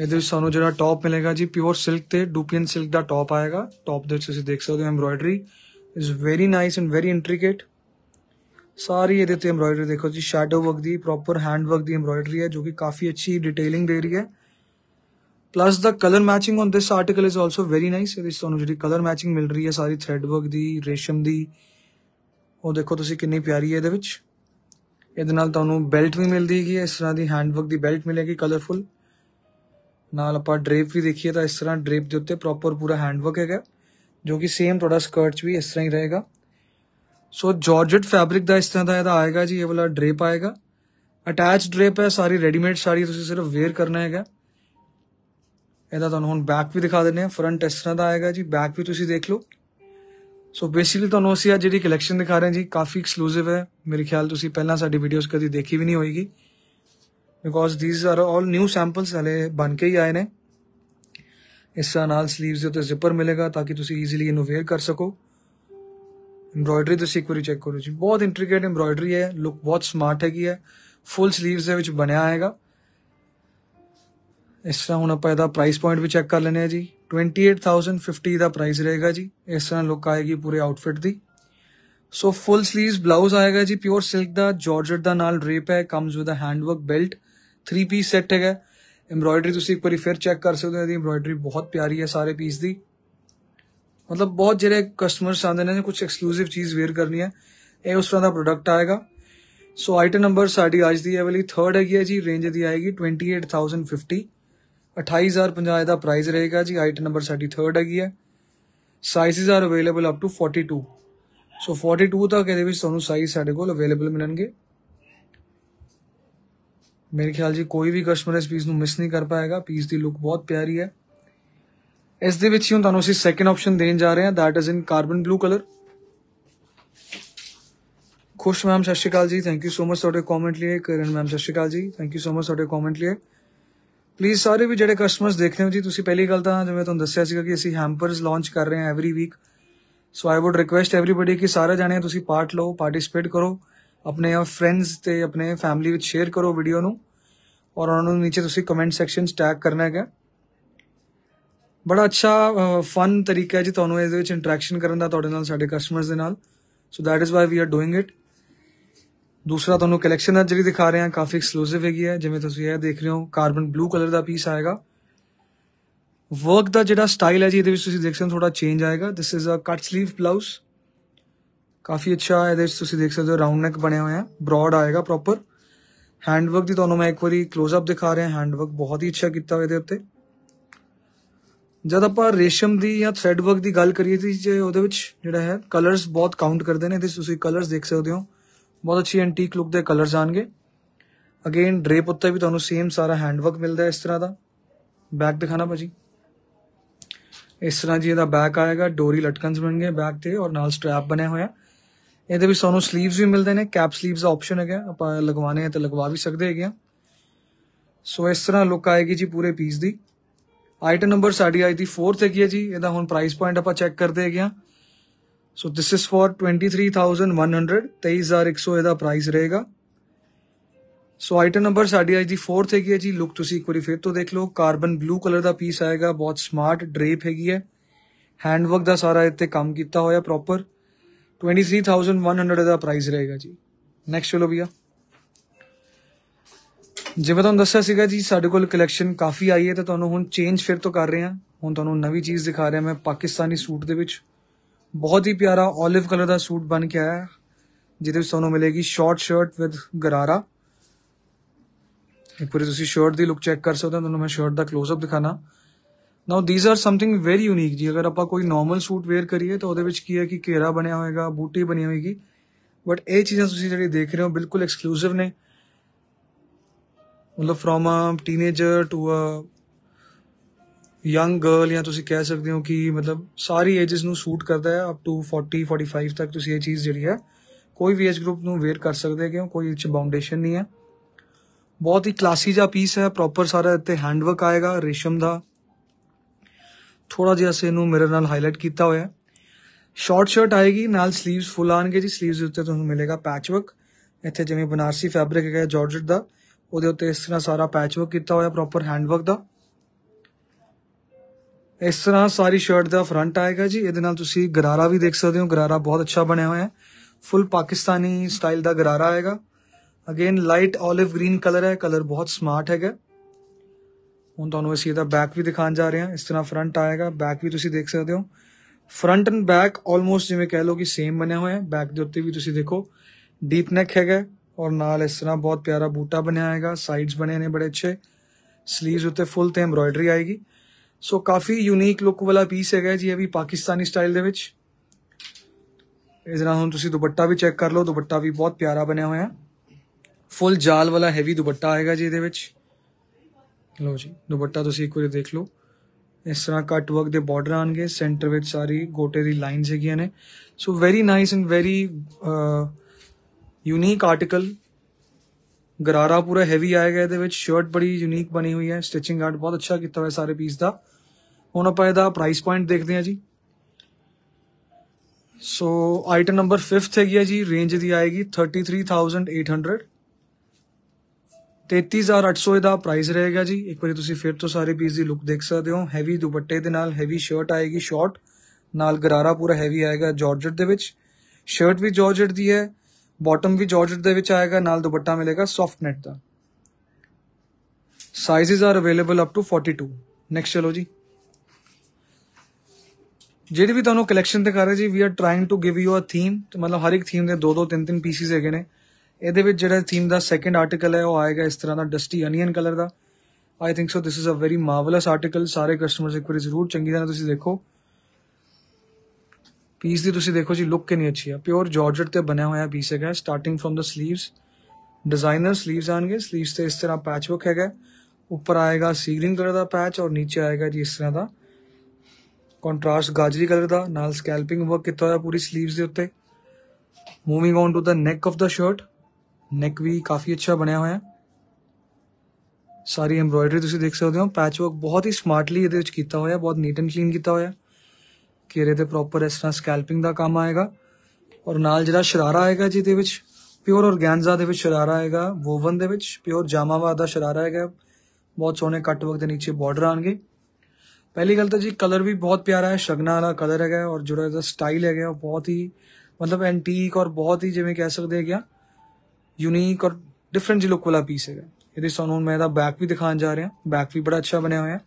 [SPEAKER 1] ਇਹਦੇ ਵਿੱਚ ਸਾਨੂੰ ਜਿਹੜਾ ਟੌਪ ਮਿਲੇਗਾ ਜੀ ਪਿਓਰ ਸਿਲਕ ਤੇ ਡੂਪੀਅਨ ਸਿਲਕ ਦਾ ਟੌਪ ਆਏਗਾ ਟੌਪ ਦੇ ਵਿੱਚ ਤੁਸੀਂ ਦੇਖ ਸਕਦੇ ਹੋ embroidery is very nice and very intricate ਸਾਰੀ ਇਹਦੇ ਤੇ ਐਮਬ੍ਰੋਇਡਰੀ ਦੇਖੋ ਜੀ ਸ਼ੈਡੋ ਵਰਕ ਦੀ ਪ੍ਰੋਪਰ ਹੈਂਡ ਵਰਕ ਦੀ ਐਮਬ੍ਰੋਇਡਰੀ ਹੈ ਜੋ ਕਿ ਕਾਫੀ ਅੱਛੀ ਡਿਟੇਲਿੰਗ ਦੇ ਰਹੀ ਹੈ ਪਲੱਸ ਦਾ colour matching on this article is also very nice ਇਹਦੇ ਵਿੱਚ ਤੁਹਾਨੂੰ ਜਿਹੜੀ ਕਲਰ ਮੈਚਿੰਗ ਮਿਲ ਰਹੀ ਹੈ ਸਾਰੀ ਥ੍ਰੈਡ ਵਰਕ ਦੀ ਰੇਸ਼ਮ ਦੀ ਉਹ ਦੇਖੋ ਤੁਸੀਂ ਕਿੰਨੀ ਪਿਆਰੀ ਹੈ ਇਹਦੇ ਵਿੱਚ ਇਹਦੇ ਨਾਲ ਤੁਹਾਨੂੰ ਬੈਲਟ ਵੀ ਮਿਲਦੀ ਹੈ ਇਸ ਤਰ੍ਹਾਂ ਦੀ ਹੈਂਡ ਵਰਕ ਦੀ ਬੈਲਟ ਮਿਲੇਗੀ ਕਲਰਫੁਲ नाल आप ड्रेप भी देखिए तो इस तरह ड्रेप के उत्ते प्रोपर पूरा हैंडवर्क है जो कि सेम थोड़ा स्कर्ट भी इस तरह ही रहेगा सो जॉर्जट फैब्रिक का इस तरह का यह आएगा जी ये वाला ड्रेप आएगा अटैच ड्रेप है सारी रेडीमेड साड़ी तुम्हें सिर्फ वेयर करना है यदा तुम हम बैक भी दिखा दें फ्रंट इस तरह का आएगा जी बैक भी तुम देख लो सो बेसिकली तो असं जी कलैक्शन दिखा रहे हैं जी काफ़ी एक्सकलूसिव है मेरे ख्याल तुम्हें पहला साड़ी वीडियोज़ कभी देखी भी नहीं होएगी because these are all new samples ਹਲੇ ਬਣ ਕੇ ਹੀ ਆਏ ਨੇ ਇਸ ਨਾਲ 슬ੀਵਸ ਦੇ ਉੱਤੇ ਜ਼ਿਪਰ ਮਿਲੇਗਾ ਤਾਂ ਕਿ ਤੁਸੀਂ ਈਜ਼ੀਲੀ ਇਹਨੂੰ ਵੇਅਰ ਕਰ ਸਕੋ ਐਮਬ੍ਰੋਇਡਰੀ ਤੁਸੀਂ ਇੱਕ ਵਾਰੀ ਚੈੱਕ ਕਰੋ ਜੀ ਬਹੁਤ ਇੰਟ੍ਰੀਕੇਟ ਐਮਬ੍ਰੋਇਡਰੀ ਹੈ ਲੁੱਕ ਬਹੁਤ ਸਮਾਰਟ ਹੈਗੀ ਹੈ ਫੁੱਲ 슬ੀਵਸ ਦੇ ਵਿੱਚ ਬਣਿਆ ਆਏਗਾ ਇਸ ਤਰ੍ਹਾਂ ਹੁਣ ਆਪਾਂ ਇਹਦਾ ਪ੍ਰਾਈਸ ਪੁਆਇੰਟ ਵੀ ਚੈੱਕ ਕਰ ਲੈਨੇ ਆ ਜੀ 28050 ਦਾ ਪ੍ਰਾਈਸ ਰਹੇਗਾ ਜੀ ਇਸ ਤਰ੍ਹਾਂ ਲੁੱਕ ਆਏਗੀ ਪੂਰੇ ਆਊਟਫਿਟ ਦੀ ਸੋ ਫੁੱਲ 슬ੀਵਸ ਬਲਾਊਜ਼ ਆਏਗਾ ਜੀ ਪਿਓਰ ਸਿਲਕ ਦਾ ਜਾਰਜਟ ਦਾ ਨਾਲ ਡਰੇਪ ਹੈ comes with a handwork belt 3 piece set ਹੈਗਾ ਐਮਬ੍ਰੋਇਡਰੀ ਤੁਸੀਂ ਇੱਕ ਵਾਰੀ ਫਿਰ ਚੈੱਕ ਕਰ ਸਕਦੇ ਹੋ ਇਹਦੀ ਐਮਬ੍ਰੋਇਡਰੀ ਬਹੁਤ ਪਿਆਰੀ ਹੈ ਸਾਰੇ ਪੀਸ ਦੀ ਮਤਲਬ ਬਹੁਤ ਜਿਹੜੇ ਕਸਟਮਰਸ ਆਉਂਦੇ ਨੇ ਕੁਝ ਐਕਸਕਲੂਸਿਵ ਚੀਜ਼ ਵੇਅਰ ਕਰਨੀ ਹੈ ਇਹ ਉਸ ਤਰ੍ਹਾਂ ਦਾ ਪ੍ਰੋਡਕਟ ਆਏਗਾ ਸੋ ਆਈਟਮ ਨੰਬਰ ਸਾਡੀ ਅੱਜ ਦੀ ਹੈ ਵਾਲੀ 3rd ਹੈਗੀ ਹੈ ਜੀ ਰੇਂਜ ਦੀ ਆਏਗੀ 28050 28050 ਦਾ ਪ੍ਰਾਈਸ ਰਹੇਗਾ ਜੀ ਆਈਟਮ ਨੰਬਰ ਸਾਡੀ 3rd ਹੈਗੀ ਹੈ sizes are available up to 42 so 42 ਤੱਕ ਇਹਦੇ ਵਿੱਚ ਤੁਹਾਨੂੰ ਸਾਈਜ਼ ਸਾਡੇ ਕੋਲ ਅਵੇਲੇਬਲ ਮਿਲਣਗੇ ਮੇਰੇ ਖਿਆਲ ਜੀ ਕੋਈ ਵੀ ਕਸਟਮਰ ਇਸ ਪੀਸ ਨੂੰ ਮਿਸ ਨਹੀਂ ਕਰ ਪਾਏਗਾ ਪੀਸ ਦੀ ਲੁੱਕ ਬਹੁਤ ਪਿਆਰੀ ਹੈ ਇਸ ਦੇ ਵਿੱਚ ਹੀ ਤੁਹਾਨੂੰ ਅਸੀਂ ਸੈਕੰਡ ਆਪਸ਼ਨ ਦੇਣ ਜਾ ਰਹੇ ਹਾਂ that is in carbon blue colour Khush ma'am ਸਤਿ ਸ਼੍ਰੀ ਅਕਾਲ ਜੀ ਥੈਂਕ ਯੂ ਸੋ ਮਚ ਤੁਹਾਡੇ ਕਮੈਂਟ ਲਈ ਕਰਨ ਮੈਮ ਸਤਿ ਸ਼੍ਰੀ ਅਕਾਲ ਜੀ ਥੈਂਕ ਯੂ ਸੋ ਮਚ ਤੁਹਾਡੇ ਕਮੈਂਟ ਲਈ ਪਲੀਜ਼ ਸਾਰੇ ਵੀ ਜਿਹੜੇ ਕਸਟਮਰਸ ਦੇਖ ਰਹੇ ਹੋ ਜੀ ਤੁਸੀਂ ਪਹਿਲੀ ਗੱਲ ਤਾਂ ਜਿਵੇਂ ਤੁਹਾਨੂੰ ਦੱਸਿਆ ਸੀਗਾ ਕਿ ਅਸੀਂ ਹੈਂਪਰਸ ਲਾਂਚ ਕਰ ਰਹੇ ਹਾਂ every week so I would request everybody ਕਿ ਸਾਰੇ ਜਾਣੇ ਤੁਸੀਂ ਪਾਰਟ ਲਓ ਪਾਰਟਿਸਿਪੇਟ ਕਰੋ ਆਪਣੇ ਫਰੈਂਡਸ ਤੇ ਆਪਣੇ ਫੈਮਿਲੀ ਵਿੱਚ ਸ਼ੇਅਰ ਕਰੋ ਵੀਡੀਓ ਨੂੰ ਔਰ ਉਹਨਾਂ ਨੂੰ ਨੀਚੇ ਤੁਸੀਂ ਕਮੈਂਟ ਸੈਕਸ਼ਨ ਟੈਗ ਕਰਨਾ ਹੈਗਾ ਬੜਾ ਅੱਛਾ ਫਨ ਤਰੀਕਾ ਹੈ ਜੀ ਤੁਹਾਨੂੰ ਇਹਦੇ ਵਿੱਚ ਇੰਟਰੈਕਸ਼ਨ ਕਰਨ ਦਾ ਤੁਹਾਡੇ ਨਾਲ ਸਾਡੇ ਕਸਟਮਰਸ ਦੇ ਨਾਲ so that is why we are doing it ਦੂਸਰਾ ਤੁਹਾਨੂੰ ਕਲੈਕਸ਼ਨ ਅੱਜ ਜਿਹੜੀ ਦਿਖਾ ਰਹੇ ਹਾਂ ਕਾਫੀ ਐਕਸਕਲੂਸਿਵ ਹੈਗੀ ਹੈ ਜਿਵੇਂ ਤੁਸੀਂ ਇਹ ਦੇਖ ਰਹੇ ਹੋ ਕਾਰਬਨ ਬਲੂ ਕਲਰ ਦਾ ਪੀਸ ਆਏਗਾ ਵਰਕ ਦਾ ਜਿਹੜਾ ਸਟਾਈਲ ਹੈ ਜੀ ਇਹਦੇ ਵਿੱਚ ਤੁਸੀਂ ਦੇਖ ਸਕਦੇ ਹੋ ਥੋੜਾ ਚੇਂਜ ਆਏਗਾ ਥਿਸ ਇਜ਼ ਅ ਕੱਟ 슬ੀਵ ਬਲਾਊਜ਼ ਕਾਫੀ ਅੱਛਾ ਇਹਦੇ ਵਿੱਚ ਤੁਸੀਂ ਦੇਖ ਸਕਦੇ ਹੋ ਰਾਉਂਡ ਨੈਕ ਬਣਿਆ ਹੋਇਆ ਹੈ ਬ੍ਰੌਡ ਆਏਗਾ ਪ੍ਰੋਪਰ ਹੈਂਡਵਰਕ ਦੀ ਤੁਹਾਨੂੰ ਮੈਂ ਇੱਕ ਵਾਰੀ ক্লোਜ਼ ਅਪ ਦਿਖਾ ਰਿਹਾ ਹੈਂਡਵਰਕ ਬਹੁਤ ਹੀ ਅੱਛਾ ਕੀਤਾ ਹੋਇਆ ਇਹਦੇ ਉੱਤੇ ਜਦ ਆਪਾਂ ਰੇਸ਼ਮ ਦੀ ਜਾਂ ਥ੍ਰੈਡ ਵਰਕ ਦੀ ਗੱਲ ਕਰੀਏ ਤੇ ਜੇ ਉਹਦੇ ਵਿੱਚ ਜਿਹੜਾ ਹੈ ਕਲਰਸ ਬਹੁਤ ਕਾਊਂਟ ਕਰਦੇ ਨੇ ਇਹਦੇ ਤੁਸੀਂ ਕਲਰਸ ਦੇਖ ਸਕਦੇ ਹੋ ਬਹੁਤ ਅੱਛੀ ਐਂਟੀਕ ਲੁੱਕ ਦੇ ਕਲਰਸ ਆਣਗੇ ਅਗੇਨ ਡਰੇਪ ਉੱਤੇ ਵੀ ਤੁਹਾਨੂੰ ਸੇਮ ਸਾਰਾ ਹੈਂਡਵਰਕ ਮਿਲਦਾ ਇਸ ਤਰ੍ਹਾਂ ਦਾ ਬੈਕ ਦਿਖਾਣਾ ਭਾਜੀ ਇਸ ਤਰ੍ਹਾਂ ਜੀ ਇਹਦਾ ਬੈਕ ਆਏਗਾ ਡੋਰੀ ਲਟਕਨਸ ਬਣਗੇ ਬੈਕ ਤੇ ਔਰ ਨਾਲ ਸਟ੍ਰੈਪ ਬਣਿਆ ਹੋਇਆ ਇਹਦੇ ਵਿੱਚ ਸਾਨੂੰ 슬ੀਵਸ ਵੀ ਮਿਲਦੇ ਨੇ ਕੈਪ 슬ੀਵਸ ਦਾ ਆਪਸ਼ਨ ਹੈਗਾ ਆਪਾਂ ਲਗਵਾਣੇ ਆ ਤੇ ਲਗਵਾ ਵੀ ਸਕਦੇ ਹੈਗੇ ਸੋ ਇਸ ਤਰ੍ਹਾਂ ਲੁੱਕ ਆਏਗੀ ਜੀ ਪੂਰੇ ਪੀਸ ਦੀ ਆਈਟਮ ਨੰਬਰ ਸਾਡੀ ਅੱਜ ਦੀ 4th ਹੈਗੀ ਹੈ ਜੀ ਇਹਦਾ ਹੁਣ ਪ੍ਰਾਈਸ ਪੁਆਇੰਟ ਆਪਾਂ ਚੈੱਕ ਕਰਦੇ ਹੈਗੇ ਸੋ ਥਿਸ ਇਜ਼ ਫॉर 23100 23100 ਇਹਦਾ ਪ੍ਰਾਈਸ ਰਹੇਗਾ ਸੋ ਆਈਟਮ ਨੰਬਰ ਸਾਡੀ ਅੱਜ ਦੀ 4th ਹੈਗੀ ਹੈ ਜੀ ਲੁੱਕ ਤੁਸੀਂ ਇੱਕ ਵਾਰੀ ਫੇਰ ਤੋਂ ਦੇਖ ਲਓ ਕਾਰਬਨ ਬਲੂ ਕਲਰ ਦਾ ਪੀਸ ਆਏਗਾ ਬਹੁਤ ਸਮਾਰਟ ਡਰੇਪ ਹੈਗੀ ਹੈ ਹੈਂਡਵਰਕ ਦਾ ਸਾਰਾ ਇੱਥੇ ਕੰਮ ਕੀਤਾ ਹੋਇਆ ਪ੍ਰੋਪਰ 23100 ਦਾ ਪ੍ਰਾਈਸ ਰਹੇਗਾ ਜੀ ਨੈਕਸਟ ਚਲੋ ਭਈਆ ਜਿਵੇਂ ਤੁਹਾਨੂੰ ਦੱਸਿਆ ਸੀਗਾ ਜੀ ਸਾਡੇ ਕੋਲ ਕਲੈਕਸ਼ਨ ਕਾਫੀ ਆਈ ਹੈ ਤੇ ਤੁਹਾਨੂੰ ਹੁਣ ਚੇਂਜ ਫਿਰ ਤੋਂ ਕਰ ਰਹੇ ਹਾਂ ਹੁਣ ਤੁਹਾਨੂੰ ਨਵੀਂ ਚੀਜ਼ ਦਿਖਾ ਰਿਹਾ ਮੈਂ ਪਾਕਿਸਤਾਨੀ ਸੂਟ ਦੇ ਵਿੱਚ ਬਹੁਤ ਹੀ ਪਿਆਰਾ 올ਿਵ ਕਲਰ ਦਾ ਸੂਟ ਬਣ ਕੇ ਆਇਆ ਜਿਹਦੇ ਵਿੱਚ ਤੁਹਾਨੂੰ ਮਿਲੇਗੀ ਸ਼ਾਰਟ ਸ਼ਰਟ ਵਿਦ ਗਰਾਰਾ ਇਹ ਪੂਰੀ ਤੁਸੀਂ ਸ਼ਰਟ ਦੀ ਲੁੱਕ ਚੈੱਕ ਕਰ ਸਕਦੇ ਹੋ ਤੁਹਾਨੂੰ ਮੈਂ ਸ਼ਰਟ ਦਾ ਕਲੋਜ਼ ਅਪ ਦਿਖਾਣਾ now these are something very unique ਜੀ ਅਗਰ ਆਪਾਂ ਕੋਈ ਨਾਰਮਲ ਸੂਟ ਵੇਅਰ ਕਰੀਏ ਤਾਂ ਉਹਦੇ ਵਿੱਚ ਕੀ ਹੈ ਕਿ ਘੇਰਾ ਬਣਿਆ ਹੋਏਗਾ ਬੂਟੀ ਬਣੀ ਹੋਏਗੀ ਬਟ ਇਹ ਚੀਜ਼ਾਂ ਤੁਸੀਂ ਜਿਹੜੀ ਦੇਖ ਰਹੇ ਹੋ ਬਿਲਕੁਲ ਐਕਸਕਲੂਸਿਵ ਨੇ ਮਤਲਬ from a teenager to a young girl ਜਾਂ ਤੁਸੀਂ ਕਹਿ ਸਕਦੇ ਹੋ ਕਿ ਮਤਲਬ ਸਾਰੀ ਏਜਸ ਨੂੰ ਸੂਟ ਕਰਦਾ ਹੈ ਅਪ ਟੂ 40 45 ਤੱਕ ਤੁਸੀਂ ਇਹ ਚੀਜ਼ ਜਿਹੜੀ ਹੈ ਕੋਈ ਵੀ ਏਜ ਗਰੁੱਪ ਨੂੰ ਵੇਅਰ ਕਰ ਸਕਦੇ ਹੋ ਕੋਈ ਇਹ ਚ ਬਾਉਂਡੇਸ਼ਨ ਨਹੀਂ ਹੈ ਬਹੁਤ ਹੀ ਕਲਾਸੀ ਜਿਹਾ ਪੀਸ ਹੈ ਪ੍ਰੋਪਰ ਸਾਰਾ ਇੱਥੇ ਹੈਂਡਵਰਕ ਆਏਗਾ ਰੇਸ਼ਮ ਦਾ ਥੋੜਾ ਜਿਹਾ ਸੇ ਨੂੰ ਮਿਰਰ ਨਾਲ ਹਾਈਲਾਈਟ ਕੀਤਾ ਹੋਇਆ ਸ਼ਾਰਟ ਸ਼ਰਟ ਆਏਗੀ ਨਾਲ 슬ੀਵਸ ਫੁੱਲ ਆਣਗੇ ਜੀ 슬ੀਵਸ ਉੱਤੇ ਤੁਹਾਨੂੰ ਮਿਲੇਗਾ ਪੈਚਵਰਕ ਇੱਥੇ ਜਿਵੇਂ ਬਨਾਰਸੀ ਫੈਬਰਿਕ ਹੈਗਾ ਜਾਰਜਟ ਦਾ ਉਹਦੇ ਉੱਤੇ ਇਸ ਤਰ੍ਹਾਂ ਸਾਰਾ ਪੈਚਵਰਕ ਕੀਤਾ ਹੋਇਆ ਪ੍ਰੋਪਰ ਹੈਂਡਵਰਕ ਦਾ ਇਸ ਤਰ੍ਹਾਂ ਸਾਰੀ ਸ਼ਰਟ ਦਾ ਫਰੰਟ ਆਏਗਾ ਜੀ ਇਹਦੇ ਨਾਲ ਤੁਸੀਂ ਗਰਾਰਾ ਵੀ ਦੇਖ ਸਕਦੇ ਹੋ ਗਰਾਰਾ ਬਹੁਤ ਅੱਛਾ ਬਣਿਆ ਹੋਇਆ ਹੈ ਫੁੱਲ ਪਾਕਿਸਤਾਨੀ ਸਟਾਈਲ ਦਾ ਗਰਾਰਾ ਆਏਗਾ again light olive green colour ਹੈ ਕਲਰ ਬਹੁਤ ਸਮਾਰਟ ਹੈਗਾ ਹੁਣ ਤੁਹਾਨੂੰ ਅਸੀਂ ਇਹਦਾ ਬੈਕ ਵੀ ਦਿਖਾਉਣ ਜਾ ਰਹੇ ਹਾਂ ਇਸ ਤਰ੍ਹਾਂ ਫਰੰਟ ਆਏਗਾ ਬੈਕ ਵੀ ਤੁਸੀਂ ਦੇਖ ਸਕਦੇ ਹੋ ਫਰੰਟ ਐਂਡ ਬੈਕ ਆਲਮੋਸਟ ਜਿਵੇਂ ਕਹਿ ਲਓ ਕਿ ਸੇਮ ਬਣਿਆ ਹੋਇਆ ਹੈ ਬੈਕ ਦੇ ਉੱਤੇ ਵੀ ਤੁਸੀਂ ਦੇਖੋ ਡੀਪ ਨੈਕ ਹੈਗਾ ਔਰ ਨਾਲ ਇਸ ਤਰ੍ਹਾਂ ਬਹੁਤ ਪਿਆਰਾ ਬੂਟਾ ਬਣਿਆ ਆਏਗਾ ਸਾਈਡਸ ਬਣੇ ਨੇ ਬੜੇ ਅੱਛੇ 슬ੀਵਸ ਉੱਤੇ ਫੁੱਲ ਤੇ ਐਮਬ੍ਰੋਇਡਰੀ ਆਏਗੀ ਸੋ ਕਾਫੀ ਯੂਨੀਕ ਲੁੱਕ ਵਾਲਾ ਪੀਸ ਹੈਗਾ ਜੀ ਇਹ ਵੀ ਪਾਕਿਸਤਾਨੀ ਸਟਾਈਲ ਦੇ ਵਿੱਚ ਇਸ ਤਰ੍ਹਾਂ ਹੁਣ ਤੁਸੀਂ ਦੁਪੱਟਾ ਵੀ ਚੈੱਕ ਕਰ ਲਓ ਦੁਪੱਟਾ ਵੀ ਬਹੁਤ ਪਿਆਰਾ ਬਣਿਆ ਹੋਇਆ ਫੁੱਲ ਜਾਲ ਵਾਲਾ ਹੈਵੀ ਦੁਪੱਟਾ ਆਏਗਾ ਜੀ ਇਹਦੇ ਵਿੱਚ ਲਓ ਜੀ ਦੁਪੱਟਾ ਤੁਸੀਂ ਇੱਕ ਵਾਰੀ ਦੇਖ ਲਓ ਇਸ ਤਰ੍ਹਾਂ ਕੱਟ ਵਰਕ ਦੇ ਬਾਰਡਰ ਆਣਗੇ ਸੈਂਟਰ ਵਿੱਚ ਸਾਰੀ ਗੋਟੇ ਦੀ ਲਾਈਨਸ ਹੈਗੀਆਂ ਨੇ so very nice and very unique article gharara ਪੂਰਾ ਹੈਵੀ ਆਏਗਾ ਇਹਦੇ ਵਿੱਚ ਸ਼ਰਟ ਬੜੀ ਯੂਨੀਕ ਬਣੀ ਹੋਈ ਹੈ ਸਟਿਚਿੰਗ ਆਰਟ ਬਹੁਤ ਅੱਛਾ ਕੀਤਾ ਹੋਇਆ ਸਾਰੇ ਪੀਸ ਦਾ ਹੁਣ ਆਪਾਂ ਇਹਦਾ ਪ੍ਰਾਈਸ ਪੁਆਇੰਟ ਦੇਖਦੇ ਹਾਂ ਜੀ ਸੋ ਆਈਟਮ ਨੰਬਰ 5th ਹੈਗੀ ਹੈ ਜੀ ਰੇਂਜ ਦੀ ਆਏਗੀ 33800 33800 ਦਾ ਪ੍ਰਾਈਸ ਰਹੇਗਾ ਜੀ ਇੱਕ ਵਾਰੀ ਤੁਸੀਂ ਫਿਰ ਤੋਂ ਸਾਰੇ ਪੀਸ ਦੀ ਲੁੱਕ ਦੇਖ ਸਕਦੇ ਹੋ ਹੈਵੀ ਦੁਪੱਟੇ ਦੇ ਨਾਲ ਹੈਵੀ ਸ਼ਰਟ ਆਏਗੀ ਸ਼ਾਰਟ ਨਾਲ ਗਰਾਰਾ ਪੂਰਾ ਹੈਵੀ ਆਏਗਾ ਜਾਰਜਟ ਦੇ ਵਿੱਚ ਸ਼ਰਟ ਵੀ ਜਾਰਜਟ ਦੀ ਹੈ ਬਾਟਮ ਵੀ ਜਾਰਜਟ ਦੇ ਵਿੱਚ ਆਏਗਾ ਨਾਲ ਦੁਪੱਟਾ ਮਿਲੇਗਾ ਸੌਫਟ ਨੈਟ ਦਾ sizes are available up to 42 next ਚਲੋ ਜੀ ਜਿਹੜੀ ਵੀ ਤੁਹਾਨੂੰ ਕਲੈਕਸ਼ਨ ਦਿਖਾ ਰਹੇ ਜੀ we are trying to give you a theme ਮਤਲਬ ਹਰ ਇੱਕ ਥੀਮ ਦੇ ਦੋ ਦੋ ਤਿੰਨ ਤਿੰਨ ਪੀਸਿਸ ਹੈਗੇ ਨੇ ਇਹਦੇ ਵਿੱਚ ਜਿਹੜਾ ਥੀਮ ਦਾ ਸੈਕੰਡ ਆਰਟੀਕਲ ਹੈ ਉਹ ਆਏਗਾ ਇਸ ਤਰ੍ਹਾਂ ਦਾ ਡਸਟੀ ਅਨੀਅਨ ਕਲਰ ਦਾ I think so this is a very marvellous article ਸਾਰੇ ਕਸਟਮਰਸ ਇੱਕ ਵਾਰੀ ਜ਼ਰੂਰ ਚੰਗੀ ਤਰ੍ਹਾਂ ਤੁਸੀਂ ਦੇਖੋ ਪੀਸ ਦੀ ਤੁਸੀਂ ਦੇਖੋ ਜੀ ਲੁੱਕ ਕਿੰਨੀ ਅੱਛੀ ਆ ਪਿਓਰ ਜਾਰਜਟ ਤੇ ਬਣਿਆ ਹੋਇਆ ਪੀਸ ਹੈਗਾ starting from the sleeves designer sleeves ਆਣਗੇ ਸਲੀਵਸ ਤੇ ਇਸ ਤਰ੍ਹਾਂ ਪੈਚ ਵਰਕ ਹੈਗਾ ਉੱਪਰ ਆਏਗਾ ਸੀ ਗ੍ਰੀਨ ਕਲਰ ਦਾ ਪੈਚ ਔਰ ਨੀਚੇ ਆਏਗਾ ਜੀ ਇਸ ਤਰ੍ਹਾਂ ਦਾ ਕੰਟਰਾਸਟ ਗਾਜਰੀ ਕਲਰ ਦਾ ਨਾਲ ਸਕੈਲਪਿੰਗ ਵਰਕ ਕੀਤਾ ਹੋਇਆ ਪੂਰੀ ਸਲੀਵਸ ਦੇ ਉੱਤੇ moving on to the neck of the shirt neck ਵੀ ਕਾਫੀ ਅੱਛਾ ਬਣਿਆ ਹੋਇਆ ਸਾਰੀ ਐਮਬ੍ਰੋਇਡਰੀ ਤੁਸੀਂ ਦੇਖ ਸਕਦੇ ਹੋ ਪੈਚ ਵਰਕ ਬਹੁਤ ਹੀ ਸਮਾਰਟਲੀ ਇਹਦੇ ਵਿੱਚ ਕੀਤਾ ਹੋਇਆ ਬਹੁਤ ਨੀਟ ਐਂਡ ਕਲੀਨ ਕੀਤਾ ਹੋਇਆ ਕੇਰੇ ਤੇ ਪ੍ਰੋਪਰ ਇਸ ਤਰ੍ਹਾਂ ਸਕੈਲਪਿੰਗ ਦਾ ਕੰਮ ਆਏਗਾ ਔਰ ਨਾਲ ਜਿਹੜਾ ਸ਼ਰਾਰਾ ਆਏਗਾ ਜਿਹਦੇ ਵਿੱਚ ਪਿਓਰ ਔਰਗੈਂਜ਼ਾ ਦੇ ਵਿੱਚ ਸ਼ਰਾਰਾ ਆਏਗਾ ਵੋਵਨ ਦੇ ਵਿੱਚ ਪਿਓਰ ਜਾਮਾਵਾ ਦਾ ਸ਼ਰਾਰਾ ਆਏਗਾ ਬਹੁਤ ਸੋਹਣੇ ਕੱਟ ਵਰਕ ਦੇ ਨੀਚੇ ਬਾਰਡਰ ਆਣਗੇ ਪਹਿਲੀ ਗੱਲ ਤਾਂ ਜੀ ਕਲਰ ਵੀ ਬਹੁਤ ਪਿਆਰਾ ਹੈ ਸ਼ਗਨਾ ਵਾਲਾ ਕਲਰ ਹੈਗਾ ਔਰ ਜਿਹੜਾ ਇਹਦਾ ਸਟਾਈਲ ਹੈਗਾ ਬਹੁਤ ਹੀ ਮਤਲਬ ਐਂਟੀਕ ਔਰ ਬਹੁਤ ਹੀ ਜਿਵੇਂ ਕਹਿ ਸਕਦੇ ਹੈਗਾ ਯੂਨੀਕ ਔਰ ਡਿਫਰੈਂਟ ਜੀ ਲੁੱਕ ਵਾਲਾ ਪੀਸ ਹੈਗਾ ਇਹਦੇ ਸਾਨੂੰ ਮੈਂ ਇਹਦਾ ਬੈਕ ਵੀ ਦਿਖਾਉਣ ਜਾ ਰਿਹਾ ਬੈਕ ਵੀ ਬੜਾ ਅੱਛਾ ਬਣਿਆ ਹੋਇਆ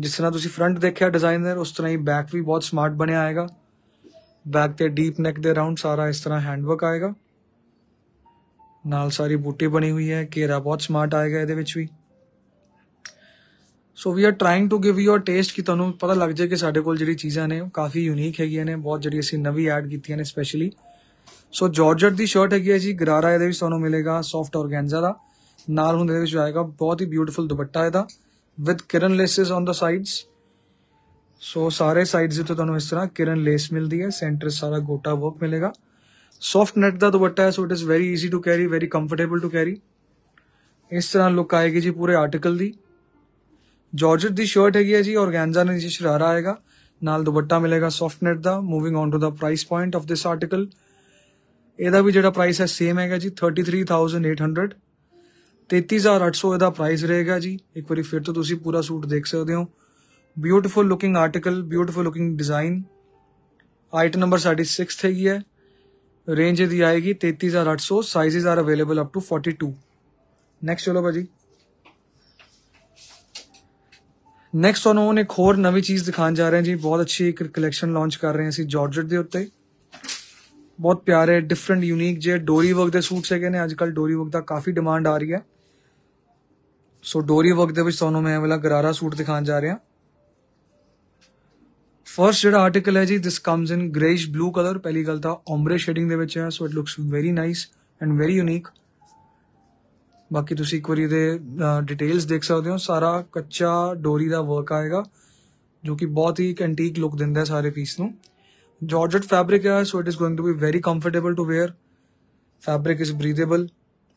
[SPEAKER 1] ਜਿਸ ਤਰ੍ਹਾਂ ਤੁਸੀਂ ਫਰੰਟ ਦੇਖਿਆ ਡਿਜ਼ਾਈਨਰ ਉਸ ਤਰ੍ਹਾਂ ਹੀ ਬੈਕ ਵੀ ਬਹੁਤ ਸਮਾਰਟ ਬਣਿਆ ਆਏਗਾ ਬੈਕ ਤੇ ਡੀਪ ਨੈਕ ਦੇ ਰਾਉਂਡ ਸਾਰਾ ਇਸ ਤਰ੍ਹਾਂ ਹੈਂਡਵਰਕ ਆਏਗਾ ਨਾਲ ਸਾਰੀ ਬੂਟੀ ਬਣੀ ਹੋਈ ਹੈ ਕੇਰਾ ਬਹੁਤ ਸਮਾਰਟ ਆਏਗਾ ਇਹਦੇ ਵਿੱਚ ਵੀ so we are trying to give you a taste ਕਿ ਤੁਹਾਨੂੰ ਪਤਾ ਲੱਗ ਜਾਏ ਕਿ ਸਾਡੇ ਕੋਲ ਜਿਹੜੀ ਚੀਜ਼ਾਂ ਨੇ ਉਹ ਕਾਫੀ ਯੂਨੀਕ ਹੈਗੀਆਂ ਨੇ ਬਹੁਤ ਜਿਹੜੀ ਅਸੀਂ ਨਵੀਂ ਐਡ ਕੀਤੀਆਂ ਨੇ ਸਪੈਸ਼ਲੀ ਸੋ ਜਾਰਜਟ ਦੀ ਸ਼ਰਟ ਹੈਗੀ ਹੈ ਜੀ ਗਰਾਰਾ ਇਹਦੇ ਵਿੱਚ ਤੁਹਾਨੂੰ ਮਿਲੇਗਾ ਸੌਫਟ ਔਰਗੈਂਜ਼ਾ ਦਾ ਨਾਲ ਹੁੰਦੇ ਦੇ ਵਿੱਚ ਆਏਗਾ ਬਹੁਤ ਹੀ ਬਿਊਟੀਫੁਲ ਦੁਪੱਟਾ ਇਹਦਾ with kiran laces on the sides so ਸਾਰੇ ਸਾਈਡਸ ਤੇ ਤੁਹਾਨੂੰ ਇਸ ਤਰ੍ਹਾਂ ਕਿਰਨ ਲੇਸ ਮਿਲਦੀ ਹੈ ਸੈਂਟਰ ਸਾਰਾ ਗੋਟਾ ਵਰਕ ਮਿਲੇਗਾ ਸੌਫਟ ਨੈਟ ਦਾ ਦੁਪੱਟਾ ਹੈ so it is very easy to carry very comfortable to carry ਇਸ ਤਰ੍ਹਾਂ ਲੁੱਕ ਆਏਗੀ ਜੀ ਪੂਰੇ ਆਰਟੀਕਲ ਦੀ ਜਾਰਜਟ ਦੀ ਸ਼ਰਟ ਹੈਗੀ ਹੈ ਜੀ ਔਰਗੈਂਜ਼ਾ ਨਾਲ ਜੀ ਸ਼ਰਾਰਾ ਆਏਗਾ ਨਾਲ ਦੁਪੱਟਾ ਮਿਲੇਗਾ ਸੌਫਟ ਨੈਟ ਦਾ moving on to the price point of this article ਇਹਦਾ ਵੀ ਜਿਹੜਾ ਪ੍ਰਾਈਸ ਹੈ ਸੇਮ ਹੈਗਾ ਜੀ 33800 33800 ਇਹਦਾ ਪ੍ਰਾਈਸ ਰਹੇਗਾ ਜੀ ਇੱਕ ਵਾਰੀ ਫਿਰ ਤੋਂ ਤੁਸੀਂ ਪੂਰਾ ਸੂਟ ਦੇਖ ਸਕਦੇ ਹੋ beautiful looking article beautiful looking design item number ਸਾਡੀ 6th ਹੈਗੀ ਹੈ रेंज दी आएगी तैतीस हजार आठ सौ sizes are available up to forty two next चलो भाजी नेक्स्ट ਤੁਹਾਨੂੰ ਇੱਕ ਹੋਰ ਨਵੀਂ ਚੀਜ਼ ਦਿਖਾਉਣ ਜਾ ਰਹੇ ਹਾਂ ਜੀ ਬਹੁਤ ਅੱਛੀ ਇੱਕ ਕਲੈਕਸ਼ਨ ਲਾਂਚ ਕਰ ਰਹੇ ਹਾਂ ਅਸੀਂ ਜਾਰਜਟ ਦੇ ਉੱਤੇ ਬਹੁਤ ਪਿਆਰੇ ਡਿਫਰੈਂਟ ਯੂਨੀਕ ਜੇ ਡੋਰੀ ਵਰਕ ਦੇ ਸੂਟਸ ਹੈਗੇ ਨੇ ਅੱਜ ਕੱਲ ਡੋਰੀ ਵਰਕ ਦਾ ਕਾਫੀ ਡਿਮਾਂਡ ਆ ਰਹੀ ਹੈ ਸੋ ਡੋਰੀ ਵਰਕ ਦੇ ਵਿੱਚ ਤੁਹਾਨੂੰ ਮੈਂ ਇਹ ਵਾਲਾ ਗਰਾਰਾ ਸੂਟ ਦਿਖਾਉਣ ਜਾ ਰਿਹਾ ਫਰਸਟ ਜਿਹੜਾ ਆਰਟੀਕਲ ਹੈ ਜੀ this comes in greyish blue colour ਪਹਿਲੀ ਗੱਲ ਤਾਂ ਓਮਬਰੇ ਸ਼ੇਡਿੰਗ ਦੇ ਵਿੱਚ ਹੈ so it looks very nice and very unique ਬਾਕੀ ਤੁਸੀਂ ਇੱਕ ਵਾਰੀ ਇਹਦੇ ਡਿਟੇਲਸ ਦੇਖ ਸਕਦੇ ਹੋ ਸਾਰਾ ਕੱਚਾ ਡੋਰੀ ਦਾ ਵਰਕ ਆਏਗਾ ਜੋ ਕਿ ਬਹੁਤ ਹੀ ਇੱਕ ਐਂਟੀਕ ਲੁੱਕ ਦਿੰਦਾ ਹੈ ਸਾਰੇ ਪੀਸ ਨੂੰ georgette fabric है so it is going to be very comfortable to wear fabric is breathable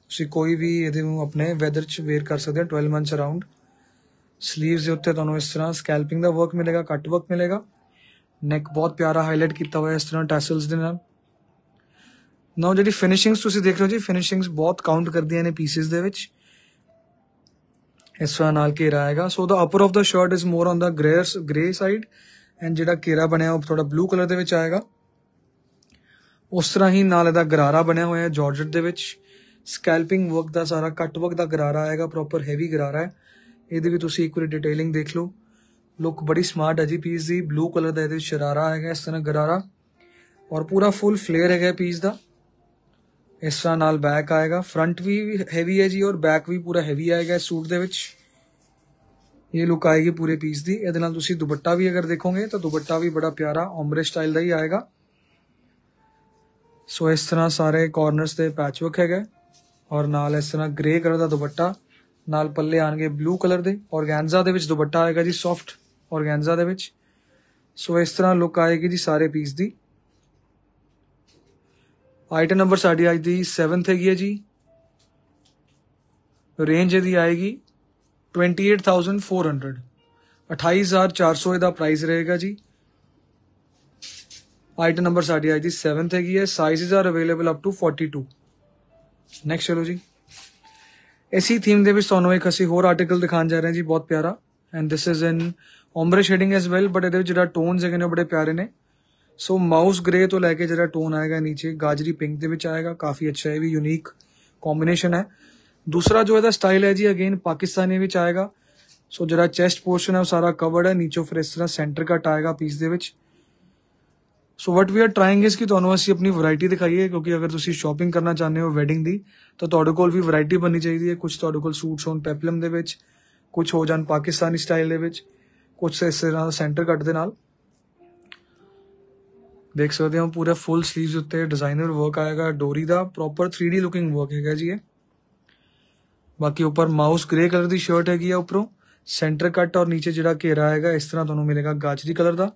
[SPEAKER 1] ਤੁਸੀਂ ਕੋਈ ਵੀ ਇਹਦੇ ਨੂੰ ਆਪਣੇ ਵੈਦਰ ਚ ਵੇਅਰ ਕਰ ਸਕਦੇ ਹੋ 12 ਮੰਥਸ ਅਰਾਊਂਡ ਸਲੀਵਸ ਦੇ ਉੱਤੇ ਤੁਹਾਨੂੰ ਇਸ ਤਰ੍ਹਾਂ ਸਕੈਲਪਿੰਗ ਦਾ ਵਰਕ ਮਿਲੇਗਾ ਕੱਟ ਵਰਕ ਮਿਲੇਗਾ ਨੈਕ ਬਹੁਤ ਪਿਆਰਾ ਹਾਈਲਾਈਟ ਕੀਤਾ ਹੋਇਆ ਇਸ ਤਰ੍ਹਾਂ ਟੈਸਲਸ ਦੇ ਨਾਲ ਨਾਓ ਜਿਹੜੀ ਫਿਨਿਸ਼ਿੰਗਸ ਤੁਸੀਂ ਦੇਖ ਰਹੇ ਹੋ ਜੀ ਫਿਨਿਸ਼ਿੰਗਸ ਬਹੁਤ ਕਾਊਂਟ ਕਰਦੀਆਂ ਨੇ ਪੀਸਸ ਦੇ ਵਿੱਚ ਇਸ ਤਰ੍ਹਾਂ ਨਾਲ ਘੇਰਾ ਆਏਗਾ so the upper of the shirt is more on the grey grey side and ਜਿਹੜਾ ਕੇਰਾ ਬਣਿਆ ਉਹ ਥੋੜਾ ਬਲੂ ਕਲਰ ਦੇ ਵਿੱਚ ਆਏਗਾ ਉਸ ਤਰ੍ਹਾਂ ਹੀ ਨਾਲ ਇਹਦਾ ਗਰਾਰਾ ਬਣਿਆ ਹੋਇਆ ਹੈ ਜਾਰਜਟ ਦੇ ਵਿੱਚ ਸਕੈਲਪਿੰਗ ਵਰਕ ਦਾ ਸਾਰਾ ਕੱਟ ਵਰਕ ਦਾ ਗਰਾਰਾ ਆਏਗਾ ਪ੍ਰੋਪਰ ਹੈਵੀ ਗਰਾਰਾ ਹੈ ਇਹਦੇ ਵੀ ਤੁਸੀਂ ਇੱਕ ਵਾਰੀ ਡਿਟੇਲਿੰਗ ਦੇਖ ਲਓ ਲੁੱਕ ਬੜੀ ਸਮਾਰਟ ਹੈ ਜੀ ਪੀਸ ਦੀ ਬਲੂ ਕਲਰ ਦਾ ਇਹਦੇ ਵਿੱਚ ਸ਼ਰਾਰਾ ਹੈਗਾ ਇਸ ਤਰ੍ਹਾਂ ਗਰਾਰਾ ਔਰ ਪੂਰਾ ਫੁੱਲ ਫਲੇਅਰ ਹੈਗਾ ਪੀਸ ਦਾ ਇਸ ਤਰ੍ਹਾਂ ਨਾਲ ਬੈਕ ਆਏਗਾ ਫਰੰਟ ਵੀ ਹੈਵੀ ਹੈ ਜੀ ਔਰ ਬੈਕ ਵੀ ਪੂਰਾ ਹੈਵੀ ਆਏਗਾ ਸੂਟ ਦੇ ਵਿੱਚ ਇਹ ਲੁੱਕ ਆਏਗੀ ਪੂਰੇ ਪੀਸ ਦੀ ਇਹਦੇ ਨਾਲ ਤੁਸੀਂ ਦੁਪੱਟਾ ਵੀ ਅਗਰ ਦੇਖੋਗੇ ਤਾਂ ਦੁਪੱਟਾ ਵੀ ਬੜਾ ਪਿਆਰਾ ਓਮਬਰੇ ਸਟਾਈਲ ਦਾ ਹੀ ਆਏਗਾ ਸੋ ਇਸ ਤਰ੍ਹਾਂ ਸਾਰੇ ਕਾਰਨਰਸ ਤੇ ਪੈਚਵਰਕ ਹੈਗਾ ਔਰ ਨਾਲ ਇਸ ਤਰ੍ਹਾਂ ਗ੍ਰੇ ਕਲਰ ਦਾ ਦੁਪੱਟਾ ਨਾਲ ਪੱਲੇ ਆਣਗੇ ਬਲੂ ਕਲਰ ਦੇ ਔਰਗੈਂਜ਼ਾ ਦੇ ਵਿੱਚ ਦੁਪੱਟਾ ਆਏਗਾ ਜੀ ਸੌਫਟ ਔਰਗੈਂਜ਼ਾ ਦੇ ਵਿੱਚ ਸੋ ਇਸ ਤਰ੍ਹਾਂ ਲੁੱਕ ਆਏਗੀ ਜੀ ਸਾਰੇ ਪੀਸ ਦੀ ਆਈਟਮ ਨੰਬਰ ਸਾਡੀ ਅੱਜ ਦੀ 7th ਹੈਗੀ ਹੈ ਜੀ ਰੇਂਜ ਇਹਦੀ ਆਏਗੀ 28400 28400 ਇਹਦਾ ਪ੍ਰਾਈਸ ਰਹੇਗਾ ਜੀ ਆਈਟਮ ਨੰਬਰ ਸਾਡੀ ਅੱਜ ਦੀ 7th ਹੈਗੀ ਹੈ sizes are available up to 42 next ਚਲੋ ਜੀ ਇਸੀ ਥੀਮ ਦੇ ਵਿੱਚ ਤੁਹਾਨੂੰ ਇੱਕ ਅਸੀਂ ਹੋਰ ਆਰਟੀਕਲ ਦਿਖਾਉਣ ਜਾ ਰਹੇ ਹਾਂ ਜੀ ਬਹੁਤ ਪਿਆਰਾ and this is in ombre shading as well but ਇਹਦੇ ਵਿੱਚ ਜਿਹੜਾ ਟੋਨਸ ਹੈਗੇ ਨੇ ਬੜੇ ਪਿਆਰੇ ਨੇ ਸੋ ਮਾਊਸ ਗ੍ਰੇ ਤੋਂ ਲੈ ਕੇ ਜਿਹੜਾ ਟੋਨ ਆਏਗਾ ਨੀਚੇ ਗਾਜਰੀ ਪਿੰਕ ਦੇ ਵਿੱਚ ਆਏਗਾ ਕਾਫੀ ਅੱਛਾ ਹੈ ਵੀ ਯੂਨੀਕ ਕੰਬੀਨੇਸ਼ਨ ਹੈ दूसरा जो है स्टाइल है जी अगेन पाकिस्तानी आएगा सो so, जरा चेस्ट पोर्शन है वो सारा कवर्ड है नीचे फिर इस तरह सेंटर कट आएगा पीस के so what we are trying is कि असी अपनी वरायटी दिखाईए क्योंकि अगर तुम शॉपिंग करना चाहते हो वैडिंग की तो थोड़े को भी वरायटी बननी चाहिए कुछ थोड़े को सूट्स हो पैपलम के कुछ हो जाए पाकिस्तानी स्टाइल के कुछ इस तरह सेंटर कट के देख सकते हो पूरे फुल स्लीव उत्ते डिजाइनर वर्क आएगा डोरी का proper three D looking work है जी है ਬਾਕੀ ਉੱਪਰ ਮਾਊਸ ਗ੍ਰੇ ਕਲਰ ਦੀ ਸ਼ਰਟ ਹੈਗੀ ਆ ਉੱਪਰੋਂ ਸੈਂਟਰ ਕੱਟ ਔਰ ਨੀਚੇ ਜਿਹੜਾ ਘੇਰਾ ਹੈਗਾ ਇਸ ਤਰ੍ਹਾਂ ਤੁਹਾਨੂੰ ਮਿਲੇਗਾ ਗਾਜਰੀ ਕਲਰ ਦਾ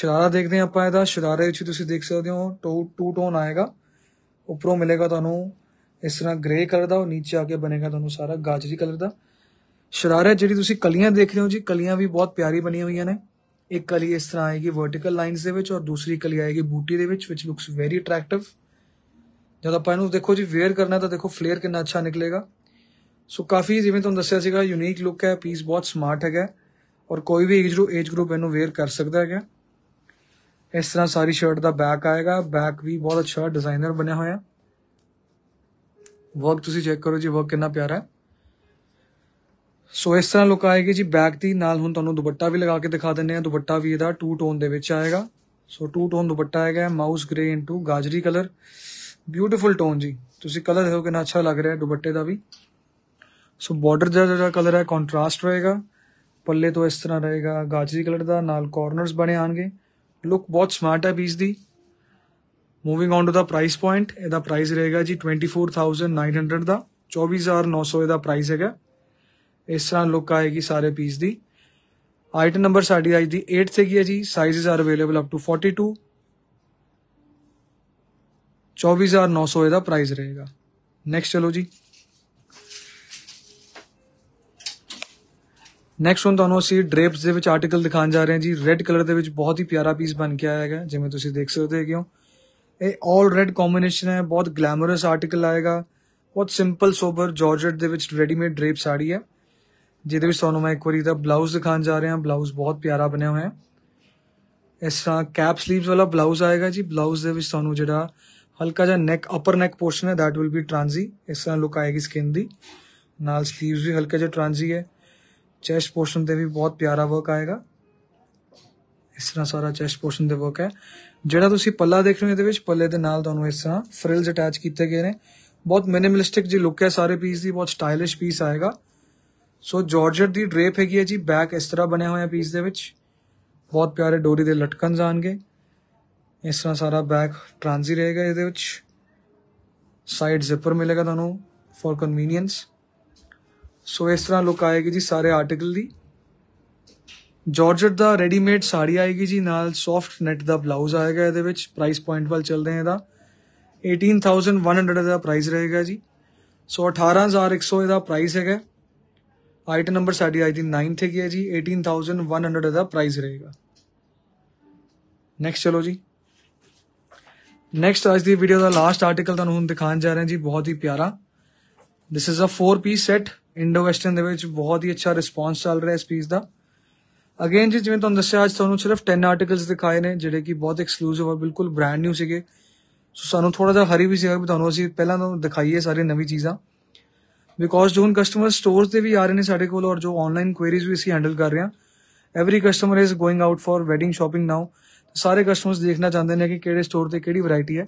[SPEAKER 1] ਸ਼ਰਾਰਾ ਦੇਖਦੇ ਆਪਾਂ ਇਹਦਾ ਸ਼ਰਾਰੇ ਵਿੱਚ ਤੁਸੀਂ ਦੇਖ ਸਕਦੇ ਹੋ ਟੂ ਟੂ ਟੋਨ ਆਏਗਾ ਉੱਪਰੋਂ ਮਿਲੇਗਾ ਤੁਹਾਨੂੰ ਇਸ ਤਰ੍ਹਾਂ ਗ੍ਰੇ ਕਲਰ ਦਾ ਔਰ ਨੀਚੇ ਆ ਕੇ ਬਣੇਗਾ ਤੁਹਾਨੂੰ ਸਾਰਾ ਗਾਜਰੀ ਕਲਰ ਦਾ ਸ਼ਰਾਰਾ ਜਿਹੜੀ ਤੁਸੀਂ ਕਲੀਆਂ ਦੇਖ ਰਹੇ ਹੋ ਜੀ ਕਲੀਆਂ ਵੀ ਬਹੁਤ ਪਿਆਰੀ ਬਣੀ ਹੋਈਆਂ ਨੇ ਇੱਕ ਕਲੀ ਇਸ ਤਰ੍ਹਾਂ ਆਏਗੀ ਵਰਟੀਕਲ ਲਾਈਨਸ ਦੇ ਵਿੱਚ ਔਰ ਦੂਸਰੀ ਕਲੀ ਆਏਗੀ ਬੂਟੀ ਦੇ ਵਿੱਚ ਵਿਚ ਲੁਕਸ ਵੈਰੀ ਅਟਰੈਕਟਿਵ ਜਦੋਂ ਆਪਾਂ ਇਹਨੂੰ ਦੇਖੋ ਜੀ ਵੇਅਰ ਕਰਨਾ ਤਾਂ ਦੇਖੋ ਫਲੇਅਰ ਕਿੰਨਾ ਅੱਛਾ ਨਿਕਲੇਗਾ ਸੋ ਕਾਫੀ ਜਿਵੇਂ ਤੁਹਾਨੂੰ ਦੱਸਿਆ ਸੀਗਾ ਯੂਨੀਕ ਲੁੱਕ ਹੈ ਪੀਸ ਬਹੁਤ ਸਮਾਰਟ ਹੈਗਾ ਔਰ ਕੋਈ ਵੀ ਏਜ ਗਰੁੱਪ ਏਜ ਗਰੁੱਪ ਇਹਨੂੰ ਵੇਅਰ ਕਰ ਸਕਦਾ ਹੈਗਾ ਇਸ ਤਰ੍ਹਾਂ ਸਾਰੀ ਸ਼ਰਟ ਦਾ ਬੈਕ ਆਏਗਾ ਬੈਕ ਵੀ ਬਹੁਤ ਅੱਛਾ ਡਿਜ਼ਾਈਨਰ ਬਣਿਆ ਹੋਇਆ ਵਰਕ ਤੁਸੀਂ ਚੈੱਕ ਕਰੋ ਜੀ ਵਰਕ ਕਿੰਨਾ ਪਿਆਰਾ ਹੈ ਸੋ ਇਸ ਤਰ੍ਹਾਂ ਲੁੱਕ ਆਏਗੀ ਜੀ ਬੈਕ ਦੀ ਨਾਲ ਹੁਣ ਤੁਹਾਨੂੰ ਦੁਪੱਟਾ ਵੀ ਲਗਾ ਕੇ ਦਿਖਾ ਦਿੰਨੇ ਆ ਦੁਪੱਟਾ ਵੀ ਇਹਦਾ 2 ਟੋਨ ਦੇ ਵਿੱਚ ਆਏਗਾ ਸੋ 2 ਟੋਨ ਦੁਪੱਟਾ ਹੈਗਾ ਮਾਊਸ ਗ੍ਰੇ ਇਨਟੂ ਗਾਜਰੀ ਕਲਰ ਬਿਊਟੀਫੁਲ ਟੋਨ ਜੀ ਤੁਸੀਂ ਕਲਰ ਦੇਖੋ ਕਿੰਨਾ ਅੱਛਾ ਲੱਗ ਰਿਹਾ ਦੁਪੱਟੇ ਦਾ ਵੀ सो बॉर्डर जरा जरा कलर है कॉन्ट्रास्ट रहेगा ਪੱਲੇ ਤੋਂ ਇਸ ਤਰ੍ਹਾਂ ਰਹੇਗਾ ਗਾਜਰੀ ਕਲਰ ਦਾ ਨਾਲ ਕਾਰਨਰਸ ਬਣੇ ਆਣਗੇ ਲੁੱਕ ਬਹੁਤ ਸਮਾਰਟ ਹੈ ਪੀਸ ਦੀ moving on to the price point ਇਹਦਾ ਪ੍ਰਾਈਸ ਰਹੇਗਾ ਜੀ 24900 ਦਾ 24900 ਇਹਦਾ ਪ੍ਰਾਈਸ ਹੈਗਾ ਇਸ ਤਰ੍ਹਾਂ ਲੁੱਕ ਆਏਗੀ ਸਾਰੇ ਪੀਸ ਦੀ ਆਈਟਮ ਨੰਬਰ ਸਾਡੀ ਅੱਜ ਦੀ 8 ਹੈਗੀ ਹੈ ਜੀ sizes are available up to 42 24900 ਇਹਦਾ ਪ੍ਰਾਈਸ ਰਹੇਗਾ ਨੈਕਸਟ ਚਲੋ ਜੀ ਨੈਕਸਟ ਹੁਣ ਤੁਹਾਨੂੰ ਅਸੀਂ ਡਰੇਪਸ ਦੇ ਵਿੱਚ ਆਰਟੀਕਲ ਦਿਖਾਉਣ ਜਾ ਰਹੇ ਹਾਂ ਜੀ ਰੈੱਡ ਕਲਰ ਦੇ ਵਿੱਚ ਬਹੁਤ ਹੀ ਪਿਆਰਾ ਪੀਸ ਬਣ ਕੇ ਆਇਆ ਹੈਗਾ ਜਿਵੇਂ ਤੁਸੀਂ ਦੇਖ ਸਕਦੇ ਹੋ ਕਿਉਂ ਇਹ 올 ਰੈੱਡ ਕੰਬੀਨੇਸ਼ਨ ਹੈ ਬਹੁਤ ਗਲੈਮਰਸ ਆਰਟੀਕਲ ਆਏਗਾ ਬਹੁਤ ਸਿੰਪਲ ਸੋਬਰ ਜਾਰਜਟ ਦੇ ਵਿੱਚ ਰੈਡੀਮੇਡ ਡਰੇਪ ਸਾੜੀ ਹੈ ਜਿਹਦੇ ਵਿੱਚ ਤੁਹਾਨੂੰ ਮੈਂ ਇੱਕ ਵਾਰੀ ਦਾ ਬਲਾਊਜ਼ ਦਿਖਾਉਣ ਜਾ ਰਿਹਾ ਹਾਂ ਬਲਾਊਜ਼ ਬਹੁਤ ਪਿਆਰਾ ਬਣਿਆ ਹੋਇਆ ਹੈ ਇਸ ਤਰ੍ਹਾਂ ਕੈਪ 슬ੀਵਸ ਵਾਲਾ ਬਲਾਊਜ਼ ਆਏਗਾ ਜੀ ਬਲਾਊਜ਼ ਦੇ ਵਿੱਚ ਤੁਹਾਨੂੰ ਜਿਹੜਾ ਹਲਕਾ ਜਿਹਾ ਨੈਕ ਅਪਰ ਨੈਕ ਪੋਰਸ਼ਨ ਹੈ ਥੈਟ ਵਿਲ ਬੀ ਟ੍ਰਾਂਜ਼ੀ ਇਸ ਤਰ੍ਹਾਂ ਲੁੱਕ ਆਏਗੀ ਸਕਿਨ ਦੀ ਨਾਲ 슬ੀਵਸ ਵੀ ਹਲਕਾ ਜਿਹਾ ਟ੍ਰਾਂਜ਼ੀ ਹੈ ਚੈਸਟ ਪੋਰਸ਼ਨ ਤੇ ਵੀ ਬਹੁਤ ਪਿਆਰਾ ਵਰਕ ਆਏਗਾ ਇਸ ਤਰ੍ਹਾਂ ਸਾਰਾ ਚੈਸਟ ਪੋਰਸ਼ਨ ਦੇ ਵਰਕ ਹੈ ਜਿਹੜਾ ਤੁਸੀਂ ਪੱਲਾ ਦੇਖ ਰਹੇ ਹੋ ਇਹਦੇ ਵਿੱਚ ਪੱਲੇ ਦੇ ਨਾਲ ਤੁਹਾਨੂੰ ਇਸ ਤਰ੍ਹਾਂ ਫ੍ਰਿਲਸ ਅਟੈਚ ਕੀਤੇ ਗਏ ਨੇ ਬਹੁਤ ਮਿਨੀਮਲਿਸਟਿਕ ਜੀ ਲੁੱਕ ਹੈ ਸਾਰੇ ਪੀਸ ਦੀ ਬਹੁਤ ਸਟਾਈਲਿਸ਼ ਪੀਸ ਆਏਗਾ ਸੋ ਜਾਰਜਟ ਦੀ ਡਰੇਪ ਹੈਗੀ ਹੈ ਜੀ ਬੈਕ ਇਸ ਤਰ੍ਹਾਂ ਬਣਿਆ ਹੋਇਆ ਪੀਸ ਦੇ ਵਿੱਚ ਬਹੁਤ ਪਿਆਰੇ ਡੋਰੀ ਦੇ ਲਟਕਨ ਜਾਣਗੇ ਇਸ ਤਰ੍ਹਾਂ ਸਾਰਾ ਬੈਕ ਟ੍ਰਾਂਜ਼ੀ ਰਹੇਗਾ ਇਹਦੇ ਵਿੱਚ ਸਾਈਡ ਜ਼ਿਪਰ ਮਿਲੇਗਾ ਤੁਹਾਨੂੰ ਫॉर ਕਨਵੀਨੀਅੰਸ ਸੋ ਇਸ ਤਰ੍ਹਾਂ ਲੁੱਕ ਆਏਗੀ ਜੀ ਸਾਰੇ ਆਰਟੀਕਲ ਦੀ ਜਾਰਜਟ ਦਾ ਰੈਡੀਮੇਡ ਸਾੜੀ ਆਏਗੀ ਜੀ ਨਾਲ ਸੌਫਟ ਨੈਟ ਦਾ ਬਲਾਊਜ਼ ਆਏਗਾ ਇਹਦੇ ਵਿੱਚ ਪ੍ਰਾਈਸ ਪੁਆਇੰਟ ਵੱਲ ਚੱਲਦੇ ਆ ਇਹਦਾ 18100 ਦਾ ਪ੍ਰਾਈਸ ਰਹੇਗਾ ਜੀ ਸੋ 18100 ਇਹਦਾ ਪ੍ਰਾਈਸ ਹੈਗਾ ਆਈਟਮ ਨੰਬਰ ਸਾਡੀ ਆਈ ਦੀ 9th ਹੈਗੀ ਹੈ ਜੀ 18100 ਦਾ ਪ੍ਰਾਈਸ ਰਹੇਗਾ ਨੈਕਸਟ ਚਲੋ ਜੀ ਨੈਕਸਟ ਅੱਜ ਦੀ ਵੀਡੀਓ ਦਾ ਲਾਸਟ ਆਰਟੀਕਲ ਤੁਹਾਨੂੰ ਹੁਣ ਦਿਖਾਉਣ ਜਾ ਰਹੇ ਹਾਂ ਜੀ ਬਹੁਤ ਹੀ ਪਿਆਰਾ this is a 4 piece set Indo western ਦੇ ਵਿੱਚ ਬਹੁਤ ਹੀ ਅੱਛਾ ਰਿਸਪੌਂਸ ਚੱਲ ਰਿਹਾ ਇਸ ਪੀਸ ਦਾ ਅਗੇਨ ਜੀ ਜਿਵੇਂ ਤੁਹਾਨੂੰ ਦੱਸਿਆ ਅੱਜ ਤੁਹਾਨੂੰ ਸਿਰਫ 10 ਆਰਟੀਕਲਸ ਦਿਖਾਏ ਨੇ ਜਿਹੜੇ ਕਿ ਬਹੁਤ ਐਕਸਕਲੂਸਿਵ ਔਰ ਬਿਲਕੁਲ ਬ੍ਰਾਂਡ ਨਿਊ ਸੀਗੇ ਸੋ ਸਾਨੂੰ ਥੋੜਾ ਜਿਹਾ ਹਰੀ ਵੀ ਸੀਗਾ ਕਿ ਤੁਹਾਨੂੰ ਅਸੀਂ ਪਹਿਲਾਂ ਤੁਹਾਨੂੰ ਦਿਖਾਈਏ ਸਾਰੇ ਨਵੀਂ ਚੀਜ਼ਾਂ ਬਿਕੋਜ਼ ਜੋਨ ਕਸਟਮਰ ਸਟੋਰਸ ਤੇ ਵੀ ਆ ਰਹੇ ਨੇ ਸਾਡੇ ਕੋਲ ਔਰ ਜੋ ਆਨਲਾਈਨ ਕੁਐਰੀਜ਼ ਵੀ ਅਸੀਂ ਹੈਂਡਲ ਕਰ ਰਹੇ ਹਾਂ every customer is going out for wedding shopping now ਸਾਰੇ ਕਸਟਮਰਸ ਦੇਖਣਾ ਚਾਹੁੰਦੇ ਨੇ ਕਿ ਕਿਹੜੇ ਸਟੋਰ ਤੇ ਕਿਹੜੀ ਵੈਰਾਈਟੀ ਹੈ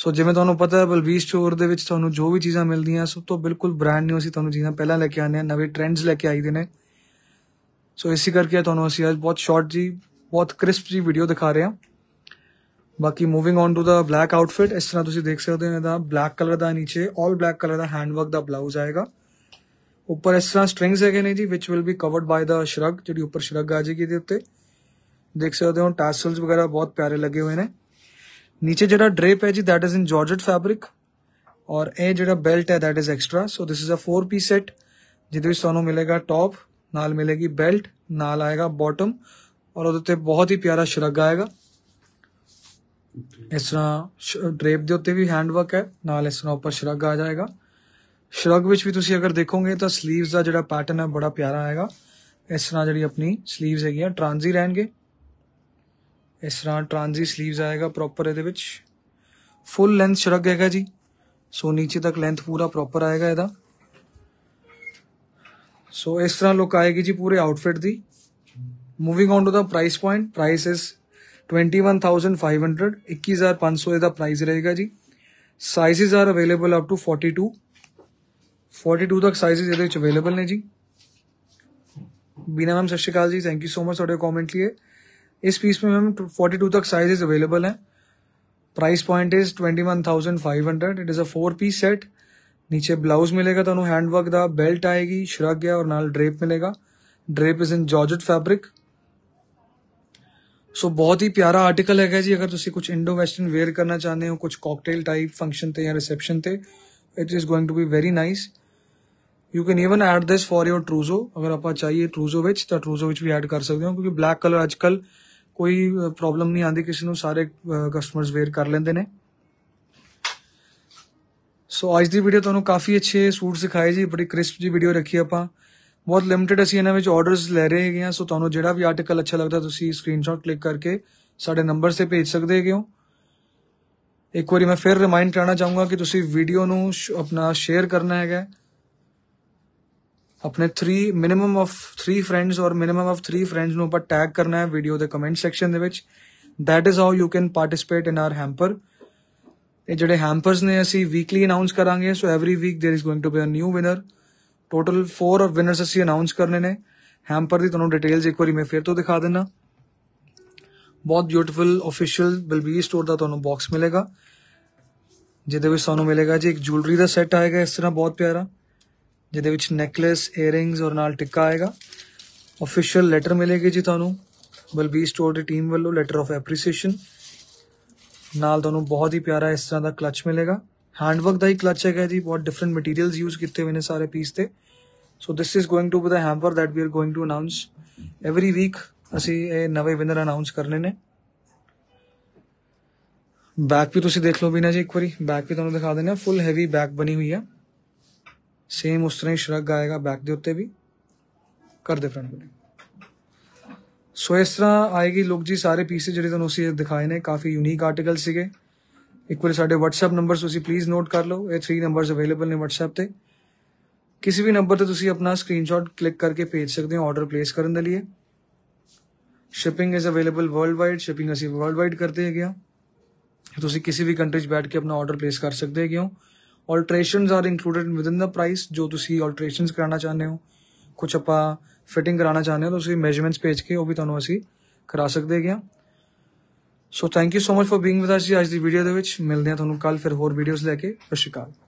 [SPEAKER 1] ਸੋ ਜਿਵੇਂ ਤੁਹਾਨੂੰ ਪਤਾ ਹੈ ਬਲਬੀਰ ਸਟੋਰ ਦੇ ਵਿੱਚ ਤੁਹਾਨੂੰ ਜੋ ਵੀ ਚੀਜ਼ਾਂ ਮਿਲਦੀਆਂ ਸਭ ਤੋਂ ਬਿਲਕੁਲ ਬ੍ਰਾਂਡ ਨਿਊ ਅਸੀਂ ਤੁਹਾਨੂੰ ਚੀਜ਼ਾਂ ਪਹਿਲਾਂ ਲੈ ਕੇ ਆਨੇ ਆ ਨਵੇਂ ਟ੍ਰੈਂਡਸ ਲੈ ਕੇ ਆਈ ਦੇ ਨੇ ਸੋ ਇਸੇ ਕਰਕੇ ਤੁਹਾਨੂੰ ਅਸੀਂ ਅੱਜ ਬਹੁਤ ਸ਼ਾਰਟ ਜੀ ਬਹੁਤ ਕ੍ਰਿਸਪ ਜੀ ਵੀਡੀਓ ਦਿਖਾ ਰਹੇ ਹਾਂ ਬਾਕੀ moving on to the black outfit ਇਸ ਤਰ੍ਹਾਂ ਤੁਸੀਂ ਦੇਖ ਸਕਦੇ ਹੋ ਇਹਦਾ ਬਲੈਕ ਕਲਰ ਦਾ ਨੀਚੇ 올 ਬਲੈਕ ਕਲਰ ਦਾ ਹੈਂਡਵਰਕ ਦਾ ਬਲਾਊਜ਼ ਆਏਗਾ ਉੱਪਰ ਇਸ ਤਰ੍ਹਾਂ ਸਟ੍ਰਿੰਗਸ ਹੈਗੇ ਨੇ ਜੀ which will be covered by the shrug ਜਿਹੜੀ ਉੱਪਰ ਸ਼ਰਗ ਆ ਜਾਏਗੀ ਇਹਦੇ ਉੱਤੇ ਦੇਖ ਸਕਦੇ ਹੋ ਟੈਸਲਸ ਵਗੈਰਾ ਬਹੁਤ ਪਿਆਰੇ ਲੱਗੇ ਹੋਏ ਨੇ नीचे जो ड्रेप है जी that is in georgette fabric और ए जो बेल्ट है that is extra so this is a four piece set जिदू मिलेगा टॉप नाल मिलेगी बेल्ट नाल आएगा बॉटम और उसके तो बहुत ही प्यारा शरग आएगा इस तरह श ड्रेप के उत्ते भी हैंडवर्क है नाल इस तरह उपर श्रग आ जाएगा श्रग में भी तुम अगर देखोगे तो स्लीवस का जो पैटर्न है बड़ा प्यारा आएगा इस तरह जी अपनी स्लीवस है ट्रांजी रहेंगे ਇਸ ਤਰ੍ਹਾਂ ਟ੍ਰਾਂਜੀ 슬ੀਵਸ ਆਏਗਾ ਪ੍ਰੋਪਰ ਇਹਦੇ ਵਿੱਚ ਫੁੱਲ ਲੈਂਥ ਸ਼ਰਗ ਹੈਗਾ ਜੀ ਸੋ ਨੀਚੇ ਤੱਕ ਲੈਂਥ ਪੂਰਾ ਪ੍ਰੋਪਰ ਆਏਗਾ ਇਹਦਾ ਸੋ ਇਸ ਤਰ੍ਹਾਂ ਲੁੱਕ ਆਏਗੀ ਜੀ ਪੂਰੇ ਆਊਟਫਿਟ ਦੀ moving on to the price point price is 21500 21500 ਇਹਦਾ ਪ੍ਰਾਈਸ ਰਹੇਗਾ ਜੀ sizes are available up to 42 42 ਤੱਕ ਸਾਈਜ਼ਸ ਇਹਦੇ ਵਿੱਚ ਅਵੇਲੇਬਲ ਨੇ ਜੀ ਬੀਨਾ ਮੈਮ ਸਤਿ ਸ਼੍ਰੀ ਅਕਾਲ ਜੀ ਥੈਂਕ ਯੂ ਸੋ ਮਚ ਤੁਹਾਡੇ ਕਮੈਂਟ ਲਈ इस पीस में मैम 42 तक साइजेस अवेलेबल हैं price point is 21,500 it is a four piece set नीचे ब्लाउज मिलेगा तो हैंडवर्क द बेल्ट आएगी श्रग या और नाल ड्रेप मिलेगा drape is in georgette fabric so बहुत ही प्यारा आर्टिकल है जी अगर तुम कुछ इंडो वेस्टर्न वेयर करना चाहते हो कुछ कॉकटेल टाइप फंक्शन या रिसेप्शन से it is going to be very nice you can even add this for your trousseau अगर आप चाहिए ट्रूजो विच तो ट्रूजो विच भी ऐड कर सकते हो क्योंकि ब्लैक कलर आजकल ਕੋਈ ਪ੍ਰੋਬਲਮ ਨਹੀਂ ਆਂਦੀ ਕਿਸੇ ਨੂੰ ਸਾਰੇ ਕਸਟਮਰਸ ਵੇਅਰ ਕਰ ਲੈਂਦੇ ਨੇ ਸੋ ਅੱਜ ਦੀ ਵੀਡੀਓ ਤੁਹਾਨੂੰ ਕਾਫੀ ਅੱਛੇ ਸੂਟ ਸਿਖਾਏ ਜੀ ਬੜੀ ਕ੍ਰਿਸਪ ਜੀ ਵੀਡੀਓ ਰੱਖੀ ਆਪਾਂ ਬਹੁਤ ਲਿਮਟਿਡ ਅਸੀਂ ਇਹਨਾਂ ਵਿੱਚ ਆਰਡਰਸ ਲੈ ਰਹੇ ਹਾਂ ਸੋ ਤੁਹਾਨੂੰ ਜਿਹੜਾ ਵੀ ਆਰਟੀਕਲ ਅੱਛਾ ਲੱਗਦਾ ਤੁਸੀਂ ਸਕਰੀਨਸ਼ਾਟ ਕਲਿੱਕ ਕਰਕੇ ਸਾਡੇ ਨੰਬਰ ਤੇ ਭੇਜ ਸਕਦੇ ਹੋ ਇੱਕ ਵਾਰੀ ਮੈਂ ਫਿਰ ਰਿਮਾਈਂਡ ਕਰਨਾ ਚਾਹੂੰਗਾ ਕਿ ਤੁਸੀਂ ਵੀਡੀਓ ਨੂੰ ਆਪਣਾ ਸ਼ੇਅਰ ਕਰਨਾ ਹੈਗਾ ਆਪਣੇ 3 ਮਿਨੀਮਮ ਆਫ 3 ਫਰੈਂਡਸ ਔਰ ਮਿਨੀਮਮ ਆਫ 3 ਫਰੈਂਡਸ ਨੂੰ ਆਪਾਂ ਟੈਗ ਕਰਨਾ ਹੈ ਵੀਡੀਓ ਦੇ ਕਮੈਂਟ ਸੈਕਸ਼ਨ ਦੇ ਵਿੱਚ that is how you can participate in our hamper ਇਹ ਜਿਹੜੇ ਹੈਂਪਰਸ ਨੇ ਅਸੀਂ ਵੀਕਲੀ ਅਨਾਉਂਸ ਕਰਾਂਗੇ so every week there is going to be a new winner total 4 of winners ਅਸੀਂ ਅਨਾਉਂਸ ਕਰਨੇ ਨੇ ਹੈਂਪਰ ਦੀ ਤੁਹਾਨੂੰ ਡਿਟੇਲਸ ਇੱਕ ਵਾਰੀ ਮੈਂ ਫੇਰ ਤੋਂ ਦਿਖਾ ਦਿੰਦਾ ਬਹੁਤ ਬਿਊਟੀਫੁਲ ਅਫੀਸ਼ੀਅਲ ਬਿਲਬੀ ਸਟੋਰ ਦਾ ਤੁਹਾਨੂੰ ਬਾਕਸ ਮਿਲੇਗਾ ਜਿਹਦੇ ਵਿੱਚ ਤੁਹਾਨੂੰ ਮਿਲੇਗਾ ਜੀ ਇੱਕ ਜੁਐਲਰੀ ਦਾ ਸੈੱਟ ਆਏਗਾ ਇਸ ਤਰ੍ਹਾਂ ਬਹੁਤ ਪਿਆਰਾ ਜਿਹਦੇ ਵਿੱਚ ਨੈਕਲੇਸ 이어ਰਿੰਗਸ ਔਰ ਨਾਲ ਟਿੱਕਾ ਆਏਗਾ ਅਫੀਸ਼ੀਅਲ ਲੈਟਰ ਮਿਲੇਗੀ ਜੀ ਤੁਹਾਨੂੰ ਬਲਬੀ ਸਟੋਰ ਦੀ ਟੀਮ ਵੱਲੋਂ ਲੈਟਰ ਆਫ ਐਪਰੀਸੀਏਸ਼ਨ ਨਾਲ ਤੁਹਾਨੂੰ ਬਹੁਤ ਹੀ ਪਿਆਰਾ ਇਸ ਤਰ੍ਹਾਂ ਦਾ ਕਲਚ ਮਿਲੇਗਾ ਹੈਂਡਵਰਕ ਦਾ ਹੀ ਕਲਚ ਹੈਗਾ ਜੀ ਬਹੁਤ ਡਿਫਰੈਂਟ ਮਟੀਰੀਅਲਸ ਯੂਜ਼ ਕੀਤੇ ਹੋਏ ਨੇ ਸਾਰੇ ਪੀਸ ਤੇ so this is going to be the hamper that we are going to announce every week ਅਸੀਂ ਇਹ ਨਵੇਂ ਵਿਨਰ ਅਨਾਉਂਸ ਕਰਨੇ ਨੇ ਬੈਕ ਵੀ ਤੁਸੀਂ ਦੇਖ ਲਓ ਵੀ ਨਾ ਜੀ ਇੱਕ ਵਾਰੀ ਬੈਕ ਵੀ ਤੁਹਾਨੂੰ ਦਿਖਾ ਦਿੰਦੇ ਆ ਫੁੱਲ ਹੈਵੀ ਬੈਕ ਬਣੀ ਹੋਈ ਆ ਸੇਮ ਉਸ ਤਰ੍ਹਾਂ ਹੀ ਸ਼ਰਗ ਆਏਗਾ ਬੈਕ ਦੇ ਉੱਤੇ ਵੀ ਕਰਦੇ ਫਰੰਟ ਕੋਲ ਸੋ ਇਸ ਤਰ੍ਹਾਂ ਆਏਗੀ ਲੋਕ ਜੀ ਸਾਰੇ ਪੀਸੇ ਜਿਹੜੇ ਤੁਹਾਨੂੰ ਅਸੀਂ ਦਿਖਾਏ ਨੇ ਕਾਫੀ ਯੂਨੀਕ ਆਰਟੀਕਲ ਸੀਗੇ ਇੱਕ ਵਾਰ ਸਾਡੇ WhatsApp ਨੰਬਰ ਤੁਸੀਂ ਪਲੀਜ਼ ਨੋਟ ਕਰ ਲਓ ਇਹ 3 ਨੰਬਰਸ ਅਵੇਲੇਬਲ ਨੇ WhatsApp ਤੇ ਕਿਸੇ ਵੀ ਨੰਬਰ ਤੇ ਤੁਸੀਂ ਆਪਣਾ ਸਕਰੀਨਸ਼ਾਟ ਕਲਿੱਕ ਕਰਕੇ ਭੇਜ ਸਕਦੇ ਹੋ ਆਰਡਰ ਪਲੇਸ ਕਰਨ ਦੇ ਲਈ shipping is available worldwide shipping ਅਸੀਂ ਵਰਲਡ ਵਾਈਡ ਕਰਦੇ ਹੈਗੇ ਆ ਤੁਸੀਂ ਕਿਸੇ ਵੀ ਕੰਟਰੀ 'ਚ ਬੈਠ ਕੇ ਆਪਣਾ ਆਰਡਰ ਪਲੇਸ ਕਰ ਸਕਦੇ ਹੋ alterations are included within the price ਜੋ ਤੁਸੀਂ ਆਲਟਰੇਸ਼ਨਸ ਕਰਾਉਣਾ ਚਾਹੁੰਦੇ ਹੋ ਕੁਝ ਆਪਾਂ ਫਿਟਿੰਗ ਕਰਾਉਣਾ ਚਾਹੁੰਦੇ ਹੋ ਤੁਸੀਂ ਮੈਜਰਮੈਂਟਸ ਭੇਜ ਕੇ ਉਹ ਵੀ ਤੁਹਾਨੂੰ ਅਸੀਂ ਕਰਾ ਸਕਦੇ ਹਾਂ so thank you so much for being with us ਜੀ ਅੱਜ ਦੀ ਵੀਡੀਓ ਦੇ ਵਿੱਚ ਮਿਲਦੇ ਹਾਂ ਤੁਹਾਨੂੰ ਕੱਲ ਫਿਰ ਹੋਰ ਵੀਡੀਓਜ਼ ਲੈ ਕੇ ਸਤਿ ਸ਼੍ਰੀ ਅਕਾਲ